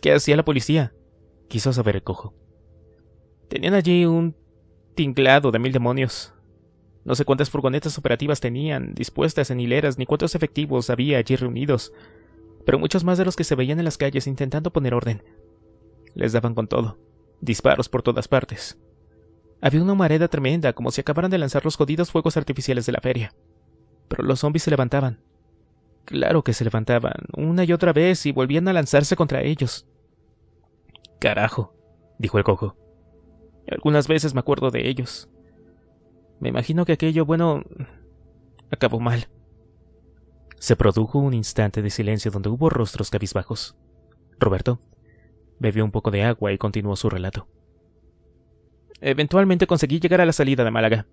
¿Qué hacía la policía? quiso saber el cojo. Tenían allí un tinglado de mil demonios. No sé cuántas furgonetas operativas tenían, dispuestas en hileras, ni cuántos efectivos había allí reunidos, pero muchos más de los que se veían en las calles intentando poner orden. Les daban con todo, disparos por todas partes. Había una mareda tremenda, como si acabaran de lanzar los jodidos fuegos artificiales de la feria. Pero los zombies se levantaban. Claro que se levantaban, una y otra vez, y volvían a lanzarse contra ellos. Carajo, dijo el cojo. Algunas veces me acuerdo de ellos. Me imagino que aquello, bueno, acabó mal. Se produjo un instante de silencio donde hubo rostros cabizbajos. Roberto bebió un poco de agua y continuó su relato. Eventualmente conseguí llegar a la salida de Málaga.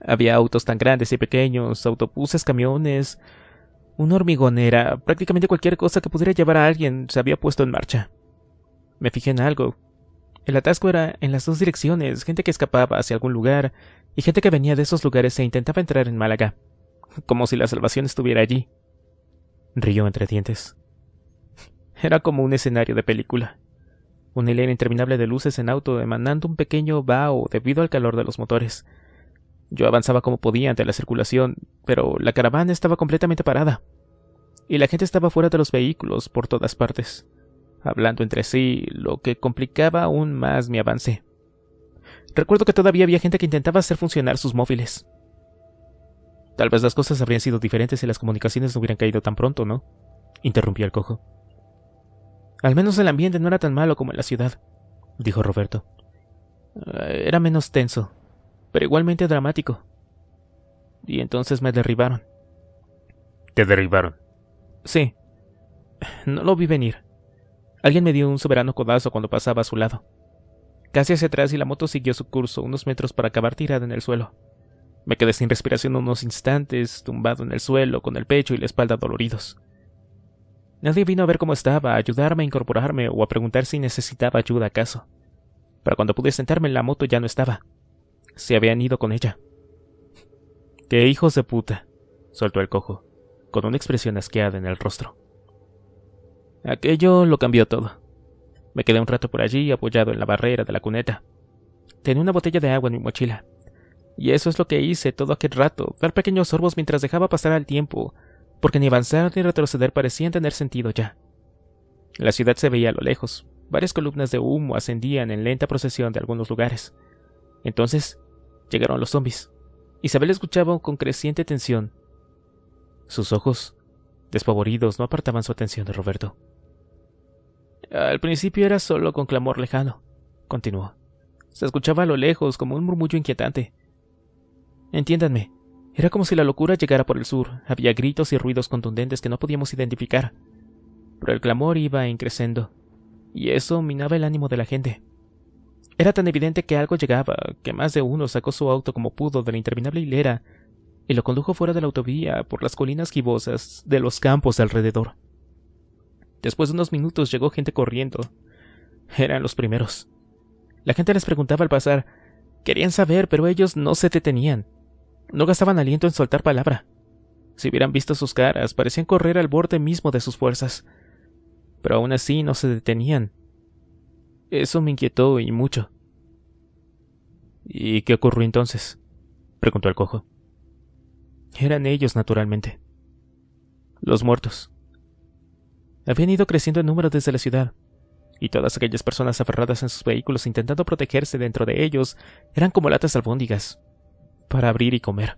Había autos tan grandes y pequeños, autobuses, camiones, una hormigonera, prácticamente cualquier cosa que pudiera llevar a alguien se había puesto en marcha. Me fijé en algo. El atasco era en las dos direcciones, gente que escapaba hacia algún lugar y gente que venía de esos lugares e intentaba entrar en Málaga, como si la salvación estuviera allí. Rió entre dientes. [LAUGHS] Era como un escenario de película. Una hilera interminable de luces en auto emanando un pequeño vaho debido al calor de los motores. Yo avanzaba como podía ante la circulación, pero la caravana estaba completamente parada. Y la gente estaba fuera de los vehículos por todas partes hablando entre sí, lo que complicaba aún más mi avance. Recuerdo que todavía había gente que intentaba hacer funcionar sus móviles. Tal vez las cosas habrían sido diferentes si las comunicaciones no hubieran caído tan pronto, ¿no? interrumpió el cojo. Al menos el ambiente no era tan malo como en la ciudad, dijo Roberto. Eh, era menos tenso, pero igualmente dramático. Y entonces me derribaron. ¿Te derribaron? Sí. No lo vi venir. Alguien me dio un soberano codazo cuando pasaba a su lado. Casi hacia atrás y la moto siguió su curso unos metros para acabar tirada en el suelo. Me quedé sin respiración unos instantes, tumbado en el suelo, con el pecho y la espalda doloridos. Nadie vino a ver cómo estaba, a ayudarme a incorporarme o a preguntar si necesitaba ayuda acaso. Para cuando pude sentarme en la moto ya no estaba. Se habían ido con ella. ¡Qué hijos de puta! soltó el cojo, con una expresión asqueada en el rostro. Aquello lo cambió todo. Me quedé un rato por allí apoyado en la barrera de la cuneta. Tenía una botella de agua en mi mochila. Y eso es lo que hice todo aquel rato, dar pequeños sorbos mientras dejaba pasar el tiempo, porque ni avanzar ni retroceder parecían tener sentido ya. La ciudad se veía a lo lejos, varias columnas de humo ascendían en lenta procesión de algunos lugares. Entonces, llegaron los zombies. Isabel escuchaba con creciente tensión. Sus ojos, despavoridos, no apartaban su atención de Roberto. Al principio era solo con clamor lejano, continuó. Se escuchaba a lo lejos como un murmullo inquietante. Entiéndanme, era como si la locura llegara por el sur, había gritos y ruidos contundentes que no podíamos identificar. Pero el clamor iba increciendo, y eso minaba el ánimo de la gente. Era tan evidente que algo llegaba, que más de uno sacó su auto como pudo de la interminable hilera y lo condujo fuera de la autovía por las colinas gibosas de los campos alrededor. Después de unos minutos llegó gente corriendo. Eran los primeros. La gente les preguntaba al pasar. Querían saber, pero ellos no se detenían. No gastaban aliento en soltar palabra. Si hubieran visto sus caras, parecían correr al borde mismo de sus fuerzas. Pero aún así no se detenían. Eso me inquietó y mucho. ¿Y qué ocurrió entonces? preguntó el cojo. Eran ellos, naturalmente. Los muertos. Habían ido creciendo en número desde la ciudad, y todas aquellas personas aferradas en sus vehículos intentando protegerse dentro de ellos eran como latas albóndigas, para abrir y comer.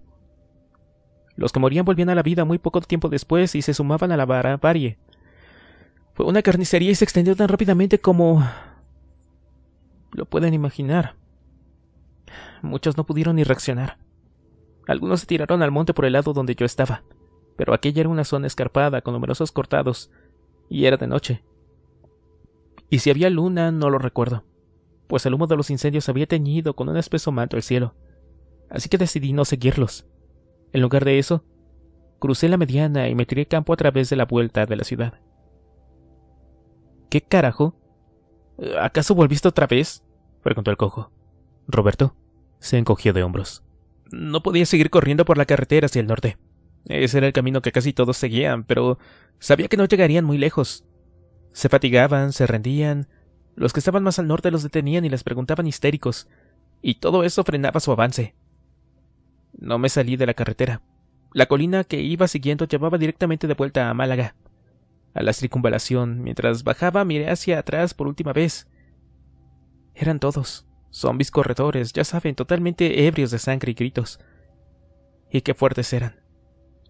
Los que morían volvían a la vida muy poco tiempo después y se sumaban a la barbarie. Fue una carnicería y se extendió tan rápidamente como... lo pueden imaginar. Muchos no pudieron ni reaccionar. Algunos se tiraron al monte por el lado donde yo estaba, pero aquella era una zona escarpada con numerosos cortados y era de noche. Y si había luna, no lo recuerdo, pues el humo de los incendios había teñido con un espeso manto el cielo, así que decidí no seguirlos. En lugar de eso, crucé la mediana y me tiré campo a través de la vuelta de la ciudad. ¿Qué carajo? ¿Acaso volviste otra vez? preguntó el cojo. Roberto se encogió de hombros. No podía seguir corriendo por la carretera hacia el norte. Ese era el camino que casi todos seguían, pero sabía que no llegarían muy lejos. Se fatigaban, se rendían. Los que estaban más al norte los detenían y les preguntaban histéricos, y todo eso frenaba su avance. No me salí de la carretera. La colina que iba siguiendo llevaba directamente de vuelta a Málaga. A la circunvalación, mientras bajaba, miré hacia atrás por última vez. Eran todos, zombis corredores, ya saben, totalmente ebrios de sangre y gritos. Y qué fuertes eran.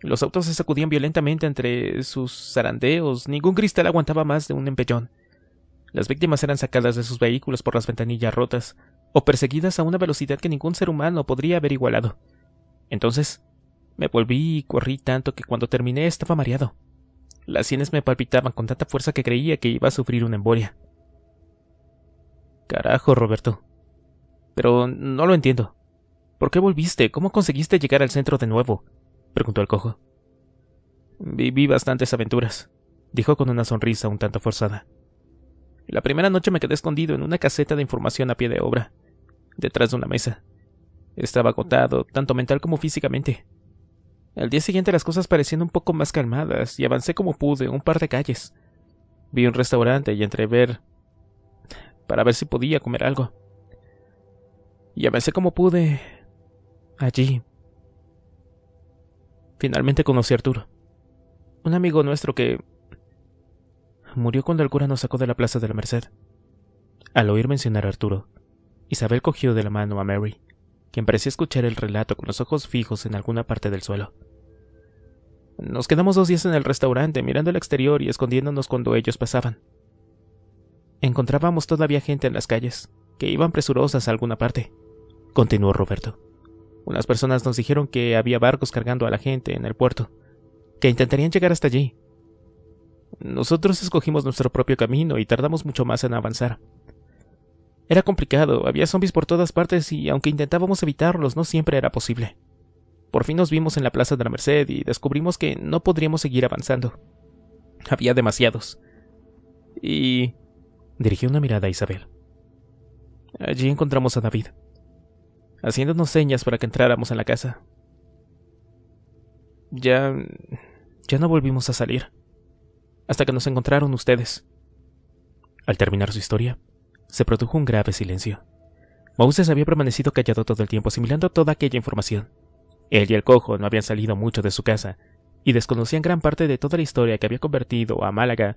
Los autos se sacudían violentamente entre sus zarandeos, ningún cristal aguantaba más de un empellón. Las víctimas eran sacadas de sus vehículos por las ventanillas rotas, o perseguidas a una velocidad que ningún ser humano podría haber igualado. Entonces, me volví y corrí tanto que cuando terminé estaba mareado. Las sienes me palpitaban con tanta fuerza que creía que iba a sufrir una embolia. Carajo, Roberto. Pero no lo entiendo. ¿Por qué volviste? ¿Cómo conseguiste llegar al centro de nuevo? preguntó el cojo. Viví bastantes aventuras, dijo con una sonrisa un tanto forzada. La primera noche me quedé escondido en una caseta de información a pie de obra, detrás de una mesa. Estaba agotado, tanto mental como físicamente. Al día siguiente las cosas parecían un poco más calmadas y avancé como pude un par de calles. Vi un restaurante y entré a ver para ver si podía comer algo. Y avancé como pude allí, Finalmente conocí a Arturo, un amigo nuestro que murió cuando el cura nos sacó de la Plaza de la Merced. Al oír mencionar a Arturo, Isabel cogió de la mano a Mary, quien parecía escuchar el relato con los ojos fijos en alguna parte del suelo. Nos quedamos dos días en el restaurante mirando el exterior y escondiéndonos cuando ellos pasaban. Encontrábamos todavía gente en las calles, que iban presurosas a alguna parte, continuó Roberto. Unas personas nos dijeron que había barcos cargando a la gente en el puerto, que intentarían llegar hasta allí. Nosotros escogimos nuestro propio camino y tardamos mucho más en avanzar. Era complicado, había zombies por todas partes y aunque intentábamos evitarlos, no siempre era posible. Por fin nos vimos en la Plaza de la Merced y descubrimos que no podríamos seguir avanzando. Había demasiados. Y... dirigió una mirada a Isabel. Allí encontramos a David haciéndonos señas para que entráramos en la casa. Ya... ya no volvimos a salir, hasta que nos encontraron ustedes. Al terminar su historia, se produjo un grave silencio. Moses había permanecido callado todo el tiempo asimilando toda aquella información. Él y el cojo no habían salido mucho de su casa, y desconocían gran parte de toda la historia que había convertido a Málaga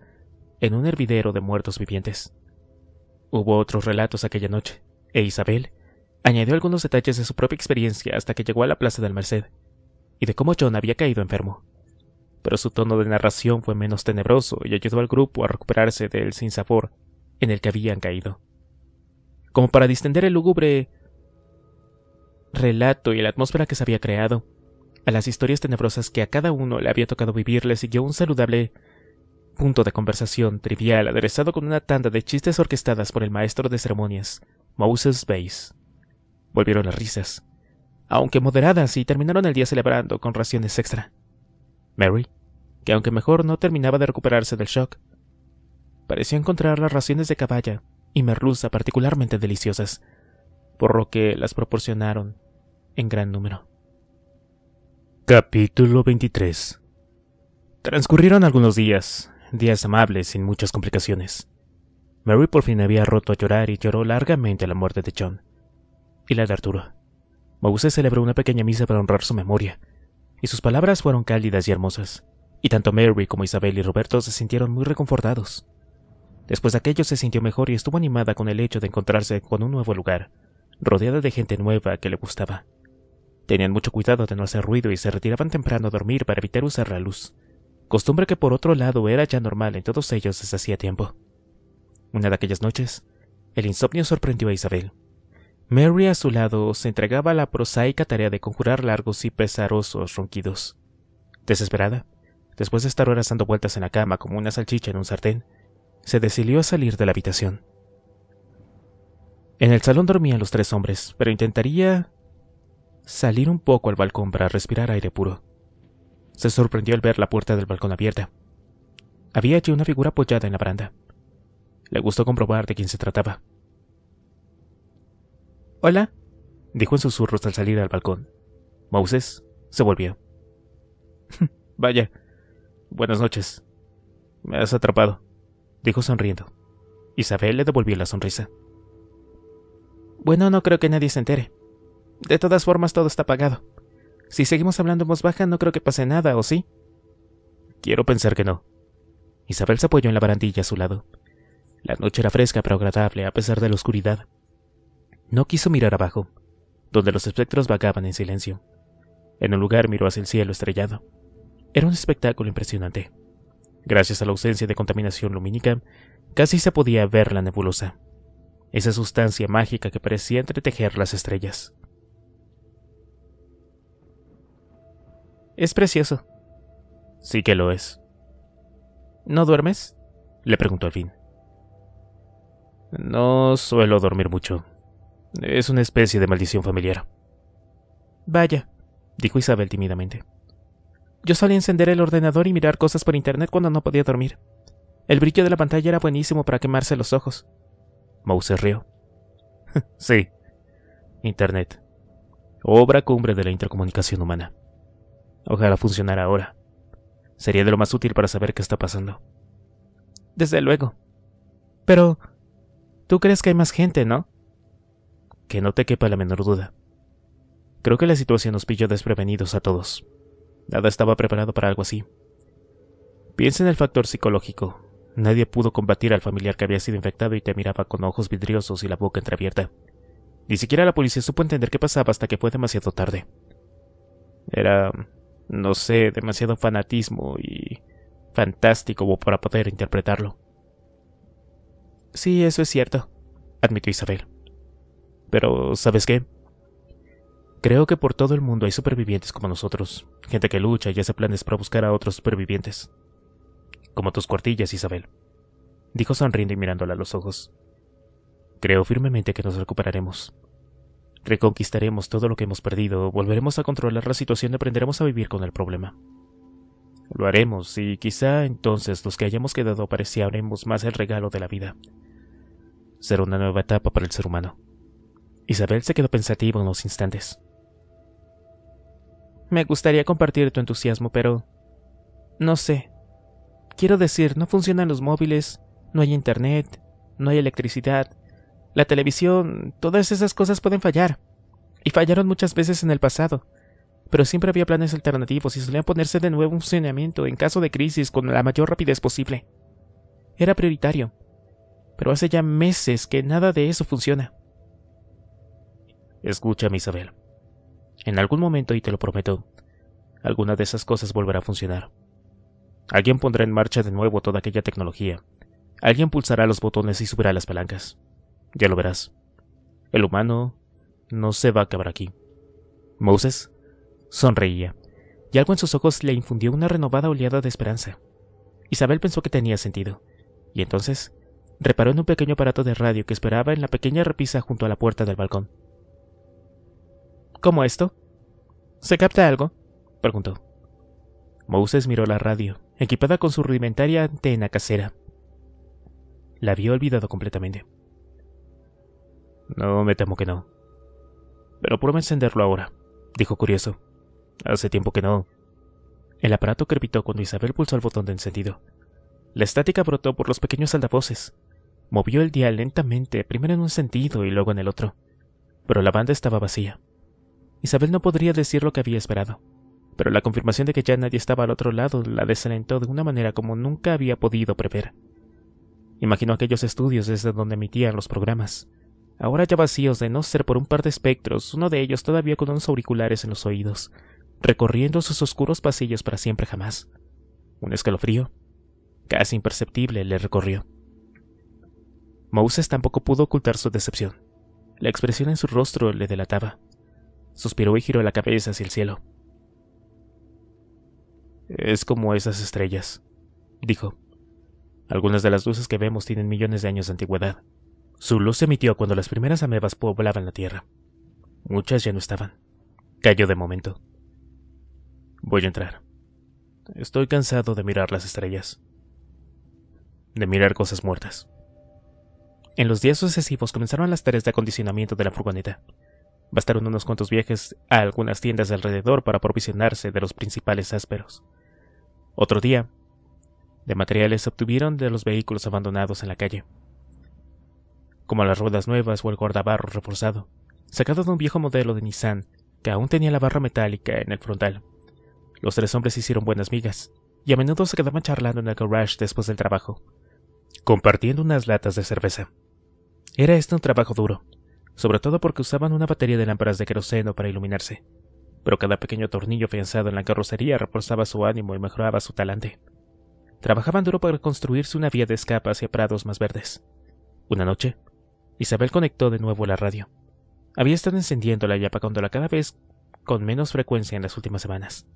en un hervidero de muertos vivientes. Hubo otros relatos aquella noche, e Isabel Añadió algunos detalles de su propia experiencia hasta que llegó a la Plaza del Merced, y de cómo John había caído enfermo. Pero su tono de narración fue menos tenebroso y ayudó al grupo a recuperarse del sinsabor en el que habían caído. Como para distender el lúgubre relato y la atmósfera que se había creado, a las historias tenebrosas que a cada uno le había tocado vivir le siguió un saludable punto de conversación trivial aderezado con una tanda de chistes orquestadas por el maestro de ceremonias, Moses Bass. Volvieron las risas, aunque moderadas, y terminaron el día celebrando con raciones extra. Mary, que aunque mejor no terminaba de recuperarse del shock, pareció encontrar las raciones de caballa y merluza particularmente deliciosas, por lo que las proporcionaron en gran número. Capítulo 23 Transcurrieron algunos días, días amables sin muchas complicaciones. Mary por fin había roto a llorar y lloró largamente la muerte de John y la de Arturo. Mauser celebró una pequeña misa para honrar su memoria, y sus palabras fueron cálidas y hermosas, y tanto Mary como Isabel y Roberto se sintieron muy reconfortados. Después de aquello se sintió mejor y estuvo animada con el hecho de encontrarse con un nuevo lugar, rodeada de gente nueva que le gustaba. Tenían mucho cuidado de no hacer ruido y se retiraban temprano a dormir para evitar usar la luz, costumbre que por otro lado era ya normal en todos ellos desde hacía tiempo. Una de aquellas noches, el insomnio sorprendió a Isabel. Mary a su lado se entregaba a la prosaica tarea de conjurar largos y pesarosos ronquidos. Desesperada, después de estar horas dando vueltas en la cama como una salchicha en un sartén, se decidió a salir de la habitación. En el salón dormían los tres hombres, pero intentaría salir un poco al balcón para respirar aire puro. Se sorprendió al ver la puerta del balcón abierta. Había allí una figura apoyada en la baranda. Le gustó comprobar de quién se trataba. Hola, dijo en susurros al salir al balcón. Moses se volvió. [LAUGHS] Vaya, buenas noches. Me has atrapado, dijo sonriendo. Isabel le devolvió la sonrisa. Bueno, no creo que nadie se entere. De todas formas, todo está apagado. Si seguimos hablando en voz baja, no creo que pase nada, ¿o sí? Quiero pensar que no. Isabel se apoyó en la barandilla a su lado. La noche era fresca pero agradable, a pesar de la oscuridad. No quiso mirar abajo, donde los espectros vagaban en silencio. En un lugar miró hacia el cielo estrellado. Era un espectáculo impresionante. Gracias a la ausencia de contaminación lumínica, casi se podía ver la nebulosa, esa sustancia mágica que parecía entretejer las estrellas. Es precioso. Sí que lo es. ¿No duermes? le preguntó al fin. No suelo dormir mucho, es una especie de maldición familiar. Vaya, dijo Isabel tímidamente. Yo solía encender el ordenador y mirar cosas por internet cuando no podía dormir. El brillo de la pantalla era buenísimo para quemarse los ojos. Mouse rió. [LAUGHS] sí. Internet. Obra cumbre de la intercomunicación humana. Ojalá funcionara ahora. Sería de lo más útil para saber qué está pasando. Desde luego. Pero... Tú crees que hay más gente, ¿no? que no te quepa la menor duda. Creo que la situación nos pilló desprevenidos a todos. Nada estaba preparado para algo así. Piensa en el factor psicológico. Nadie pudo combatir al familiar que había sido infectado y te miraba con ojos vidriosos y la boca entreabierta. Ni siquiera la policía supo entender qué pasaba hasta que fue demasiado tarde. Era, no sé, demasiado fanatismo y fantástico para poder interpretarlo. Sí, eso es cierto, admitió Isabel. Pero, ¿sabes qué? Creo que por todo el mundo hay supervivientes como nosotros, gente que lucha y hace planes para buscar a otros supervivientes. Como tus cuartillas, Isabel, dijo sonriendo y mirándola a los ojos. Creo firmemente que nos recuperaremos. Reconquistaremos todo lo que hemos perdido, volveremos a controlar la situación y aprenderemos a vivir con el problema. Lo haremos, y quizá entonces los que hayamos quedado haremos más el regalo de la vida. Será una nueva etapa para el ser humano. Isabel se quedó pensativa unos instantes. Me gustaría compartir tu entusiasmo, pero... No sé. Quiero decir, no funcionan los móviles, no hay internet, no hay electricidad, la televisión, todas esas cosas pueden fallar. Y fallaron muchas veces en el pasado. Pero siempre había planes alternativos y solían ponerse de nuevo un funcionamiento en caso de crisis con la mayor rapidez posible. Era prioritario. Pero hace ya meses que nada de eso funciona. Escúchame, Isabel. En algún momento, y te lo prometo, alguna de esas cosas volverá a funcionar. Alguien pondrá en marcha de nuevo toda aquella tecnología. Alguien pulsará los botones y subirá las palancas. Ya lo verás. El humano no se va a acabar aquí. Moses sonreía, y algo en sus ojos le infundió una renovada oleada de esperanza. Isabel pensó que tenía sentido, y entonces reparó en un pequeño aparato de radio que esperaba en la pequeña repisa junto a la puerta del balcón. ¿Cómo esto? ¿Se capta algo? preguntó. Moses miró la radio, equipada con su rudimentaria antena casera. La había olvidado completamente. No, me temo que no. Pero prueba encenderlo ahora, dijo curioso. Hace tiempo que no. El aparato crepitó cuando Isabel pulsó el botón de encendido. La estática brotó por los pequeños altavoces. Movió el dial lentamente, primero en un sentido y luego en el otro. Pero la banda estaba vacía. Isabel no podría decir lo que había esperado, pero la confirmación de que ya nadie estaba al otro lado la desalentó de una manera como nunca había podido prever. Imaginó aquellos estudios desde donde emitían los programas, ahora ya vacíos de no ser por un par de espectros, uno de ellos todavía con unos auriculares en los oídos, recorriendo sus oscuros pasillos para siempre jamás. Un escalofrío, casi imperceptible, le recorrió. Moses tampoco pudo ocultar su decepción. La expresión en su rostro le delataba. Suspiró y giró la cabeza hacia el cielo. Es como esas estrellas, dijo. Algunas de las luces que vemos tienen millones de años de antigüedad. Su luz se emitió cuando las primeras amebas poblaban la Tierra. Muchas ya no estaban. Cayó de momento. Voy a entrar. Estoy cansado de mirar las estrellas. De mirar cosas muertas. En los días sucesivos comenzaron las tareas de acondicionamiento de la furgoneta. Bastaron unos cuantos viajes a algunas tiendas de alrededor para aprovisionarse de los principales ásperos. Otro día, de materiales se obtuvieron de los vehículos abandonados en la calle, como las ruedas nuevas o el guardabarro reforzado, sacado de un viejo modelo de Nissan que aún tenía la barra metálica en el frontal. Los tres hombres hicieron buenas migas, y a menudo se quedaban charlando en el garage después del trabajo, compartiendo unas latas de cerveza. Era este un trabajo duro, sobre todo porque usaban una batería de lámparas de queroseno para iluminarse. Pero cada pequeño tornillo afianzado en la carrocería reforzaba su ánimo y mejoraba su talante. Trabajaban duro para construirse una vía de escape hacia prados más verdes. Una noche, Isabel conectó de nuevo la radio. Había estado encendiendo la y apagándola cada vez con menos frecuencia en las últimas semanas.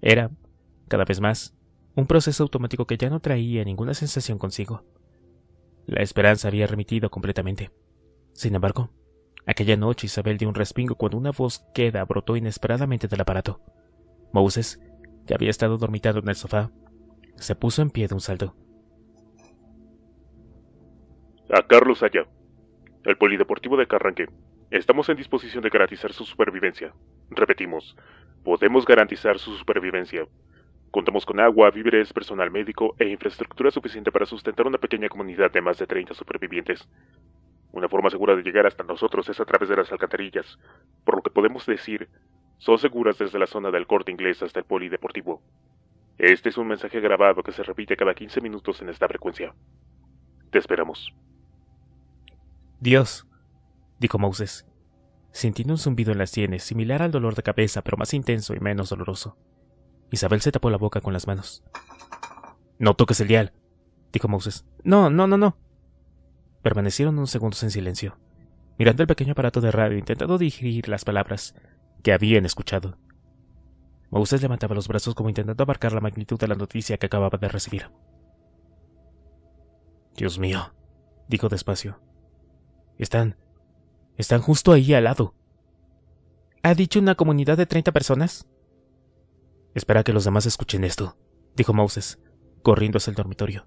Era, cada vez más, un proceso automático que ya no traía ninguna sensación consigo. La esperanza había remitido completamente. Sin embargo, aquella noche Isabel dio un respingo cuando una voz queda brotó inesperadamente del aparato. Moses, que había estado dormitado en el sofá, se puso en pie de un salto. A Carlos Allá, el Polideportivo de Carranque. Estamos en disposición de garantizar su supervivencia. Repetimos, podemos garantizar su supervivencia. Contamos con agua, víveres, personal médico e infraestructura suficiente para sustentar una pequeña comunidad de más de 30 supervivientes. Una forma segura de llegar hasta nosotros es a través de las alcantarillas, por lo que podemos decir, son seguras desde la zona del corte inglés hasta el polideportivo. Este es un mensaje grabado que se repite cada 15 minutos en esta frecuencia. Te esperamos. Dios, dijo Moses, sintiendo un zumbido en las sienes similar al dolor de cabeza pero más intenso y menos doloroso. Isabel se tapó la boca con las manos. No toques el dial, dijo Moses. No, no, no, no. Permanecieron unos segundos en silencio, mirando el pequeño aparato de radio intentando digerir las palabras que habían escuchado. Moses levantaba los brazos como intentando abarcar la magnitud de la noticia que acababa de recibir. Dios mío, dijo despacio. Están. están justo ahí al lado. ¿Ha dicho una comunidad de treinta personas? Espera que los demás escuchen esto, dijo Moses, corriendo hacia el dormitorio.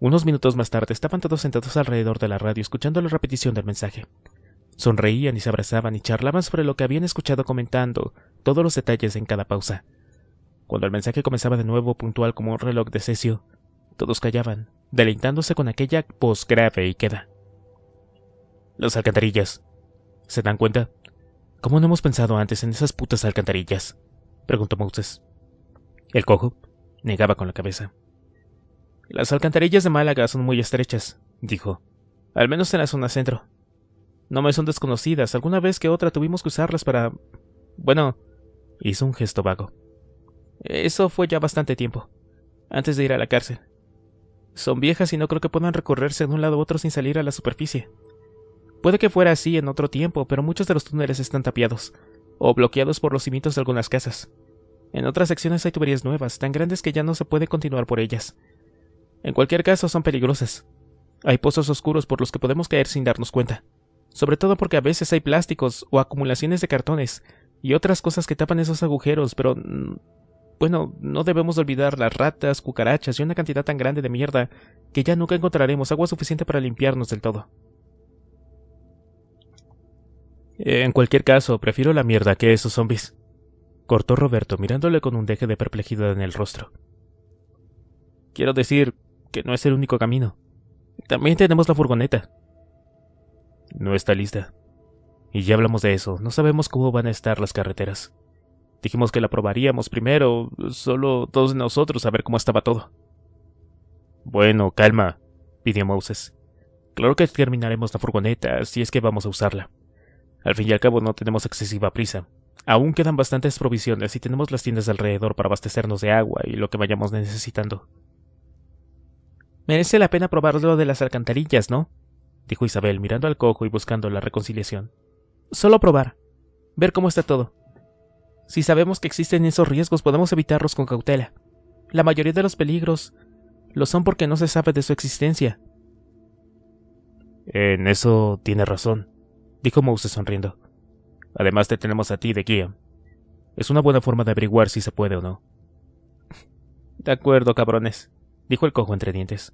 Unos minutos más tarde estaban todos sentados alrededor de la radio escuchando la repetición del mensaje. Sonreían y se abrazaban y charlaban sobre lo que habían escuchado comentando, todos los detalles en cada pausa. Cuando el mensaje comenzaba de nuevo puntual como un reloj de cesio, todos callaban, deleitándose con aquella voz grave y queda. Las alcantarillas. ¿Se dan cuenta? ¿Cómo no hemos pensado antes en esas putas alcantarillas? preguntó Moses. El cojo negaba con la cabeza. Las alcantarillas de Málaga son muy estrechas, dijo, al menos en la zona centro. No me son desconocidas, alguna vez que otra tuvimos que usarlas para... Bueno, hizo un gesto vago. Eso fue ya bastante tiempo, antes de ir a la cárcel. Son viejas y no creo que puedan recorrerse de un lado a otro sin salir a la superficie. Puede que fuera así en otro tiempo, pero muchos de los túneles están tapiados, o bloqueados por los cimientos de algunas casas. En otras secciones hay tuberías nuevas, tan grandes que ya no se puede continuar por ellas. En cualquier caso, son peligrosas. Hay pozos oscuros por los que podemos caer sin darnos cuenta, sobre todo porque a veces hay plásticos o acumulaciones de cartones y otras cosas que tapan esos agujeros, pero... Mm, bueno, no debemos olvidar las ratas, cucarachas y una cantidad tan grande de mierda que ya nunca encontraremos agua suficiente para limpiarnos del todo. En cualquier caso, prefiero la mierda que esos zombies, cortó Roberto mirándole con un deje de perplejidad en el rostro. Quiero decir, que no es el único camino. También tenemos la furgoneta. No está lista. Y ya hablamos de eso, no sabemos cómo van a estar las carreteras. Dijimos que la probaríamos primero, solo todos nosotros a ver cómo estaba todo. Bueno, calma, pidió Moses. Claro que terminaremos la furgoneta, si es que vamos a usarla. Al fin y al cabo no tenemos excesiva prisa. Aún quedan bastantes provisiones y tenemos las tiendas alrededor para abastecernos de agua y lo que vayamos necesitando. Merece la pena probarlo de las alcantarillas, ¿no? dijo Isabel mirando al cojo y buscando la reconciliación. Solo probar, ver cómo está todo. Si sabemos que existen esos riesgos, podemos evitarlos con cautela. La mayoría de los peligros lo son porque no se sabe de su existencia. En eso tiene razón, dijo Moses sonriendo. Además te tenemos a ti de guía. Es una buena forma de averiguar si se puede o no. [LAUGHS] De acuerdo, cabrones dijo el cojo entre dientes.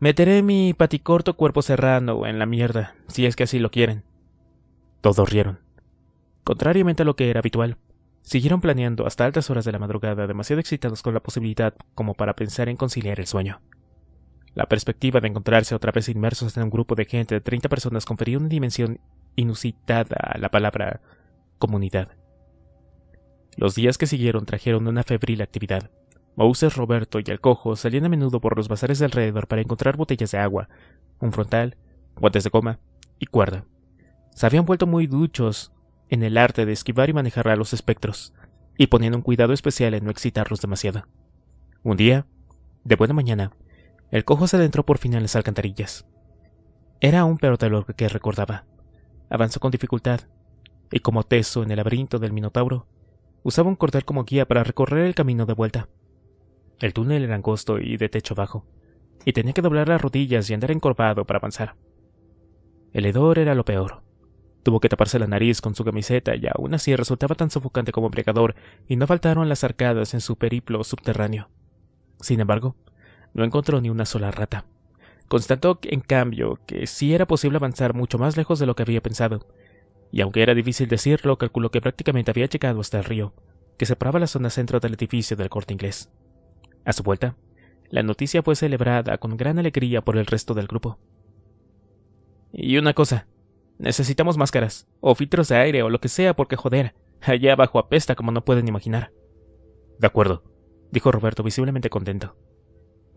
Meteré mi paticorto cuerpo serrano en la mierda, si es que así lo quieren. Todos rieron. Contrariamente a lo que era habitual, siguieron planeando hasta altas horas de la madrugada, demasiado excitados con la posibilidad como para pensar en conciliar el sueño. La perspectiva de encontrarse otra vez inmersos en un grupo de gente de 30 personas confería una dimensión inusitada a la palabra comunidad. Los días que siguieron trajeron una febril actividad. Roberto y el cojo salían a menudo por los bazares de alrededor para encontrar botellas de agua, un frontal, guantes de coma y cuerda. Se habían vuelto muy duchos en el arte de esquivar y manejar a los espectros, y ponían un cuidado especial en no excitarlos demasiado. Un día, de buena mañana, el cojo se adentró por fin en las alcantarillas. Era un perro de que recordaba. Avanzó con dificultad, y como teso en el laberinto del Minotauro, usaba un cordel como guía para recorrer el camino de vuelta. El túnel era angosto y de techo bajo, y tenía que doblar las rodillas y andar encorvado para avanzar. El hedor era lo peor. Tuvo que taparse la nariz con su camiseta y aún así resultaba tan sofocante como empregador, y no faltaron las arcadas en su periplo subterráneo. Sin embargo, no encontró ni una sola rata. Constató, en cambio, que sí era posible avanzar mucho más lejos de lo que había pensado, y aunque era difícil decirlo, calculó que prácticamente había llegado hasta el río, que separaba la zona centro del edificio del corte inglés. A su vuelta, la noticia fue celebrada con gran alegría por el resto del grupo. Y una cosa, necesitamos máscaras, o filtros de aire, o lo que sea, porque joder, allá abajo apesta como no pueden imaginar. De acuerdo, dijo Roberto visiblemente contento.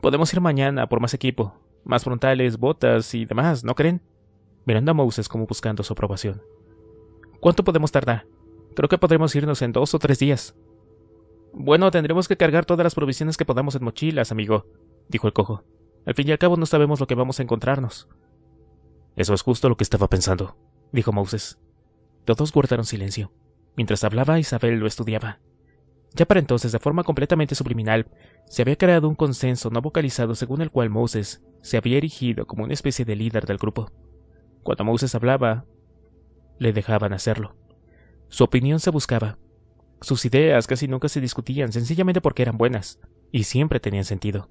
Podemos ir mañana por más equipo, más frontales, botas y demás, ¿no creen? Mirando a Moses como buscando su aprobación. ¿Cuánto podemos tardar? Creo que podremos irnos en dos o tres días. Bueno, tendremos que cargar todas las provisiones que podamos en mochilas, amigo, dijo el cojo. Al fin y al cabo no sabemos lo que vamos a encontrarnos. Eso es justo lo que estaba pensando, dijo Moses. Todos guardaron silencio. Mientras hablaba, Isabel lo estudiaba. Ya para entonces, de forma completamente subliminal, se había creado un consenso no vocalizado según el cual Moses se había erigido como una especie de líder del grupo. Cuando Moses hablaba, le dejaban hacerlo. Su opinión se buscaba, sus ideas casi nunca se discutían sencillamente porque eran buenas, y siempre tenían sentido.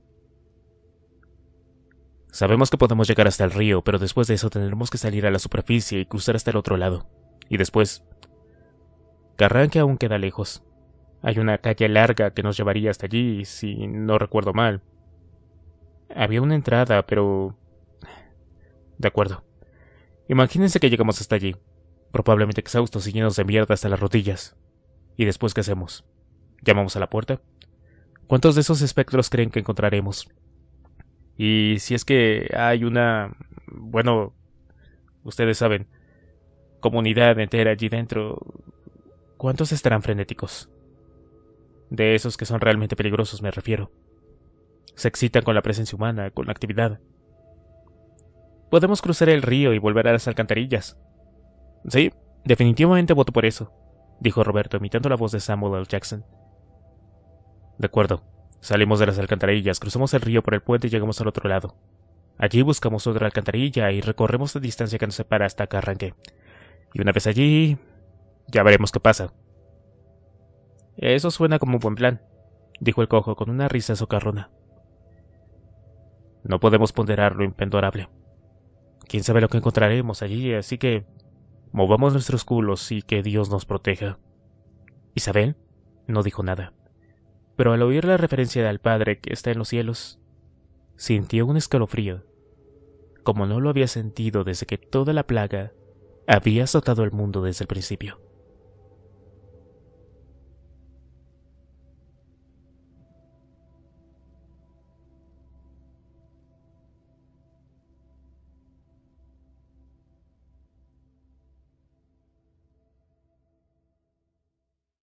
Sabemos que podemos llegar hasta el río, pero después de eso tendremos que salir a la superficie y cruzar hasta el otro lado. Y después... Carranque aún queda lejos. Hay una calle larga que nos llevaría hasta allí, si no recuerdo mal. Había una entrada, pero... De acuerdo. Imagínense que llegamos hasta allí, probablemente exhaustos y llenos de mierda hasta las rodillas. ¿Y después qué hacemos? ¿Llamamos a la puerta? ¿Cuántos de esos espectros creen que encontraremos? Y si es que hay una... bueno, ustedes saben, comunidad entera allí dentro, ¿cuántos estarán frenéticos? De esos que son realmente peligrosos me refiero. Se excitan con la presencia humana, con la actividad. Podemos cruzar el río y volver a las alcantarillas. Sí, definitivamente voto por eso dijo Roberto, imitando la voz de Samuel L. Jackson. De acuerdo. Salimos de las alcantarillas, cruzamos el río por el puente y llegamos al otro lado. Allí buscamos otra alcantarilla y recorremos la distancia que nos separa hasta Carranque. Y una vez allí, ya veremos qué pasa. Eso suena como un buen plan, dijo el cojo con una risa socarrona. No podemos ponderar lo impendorable. Quién sabe lo que encontraremos allí, así que Movamos nuestros culos y que Dios nos proteja. Isabel no dijo nada, pero al oír la referencia al Padre que está en los cielos, sintió un escalofrío, como no lo había sentido desde que toda la plaga había azotado el mundo desde el principio.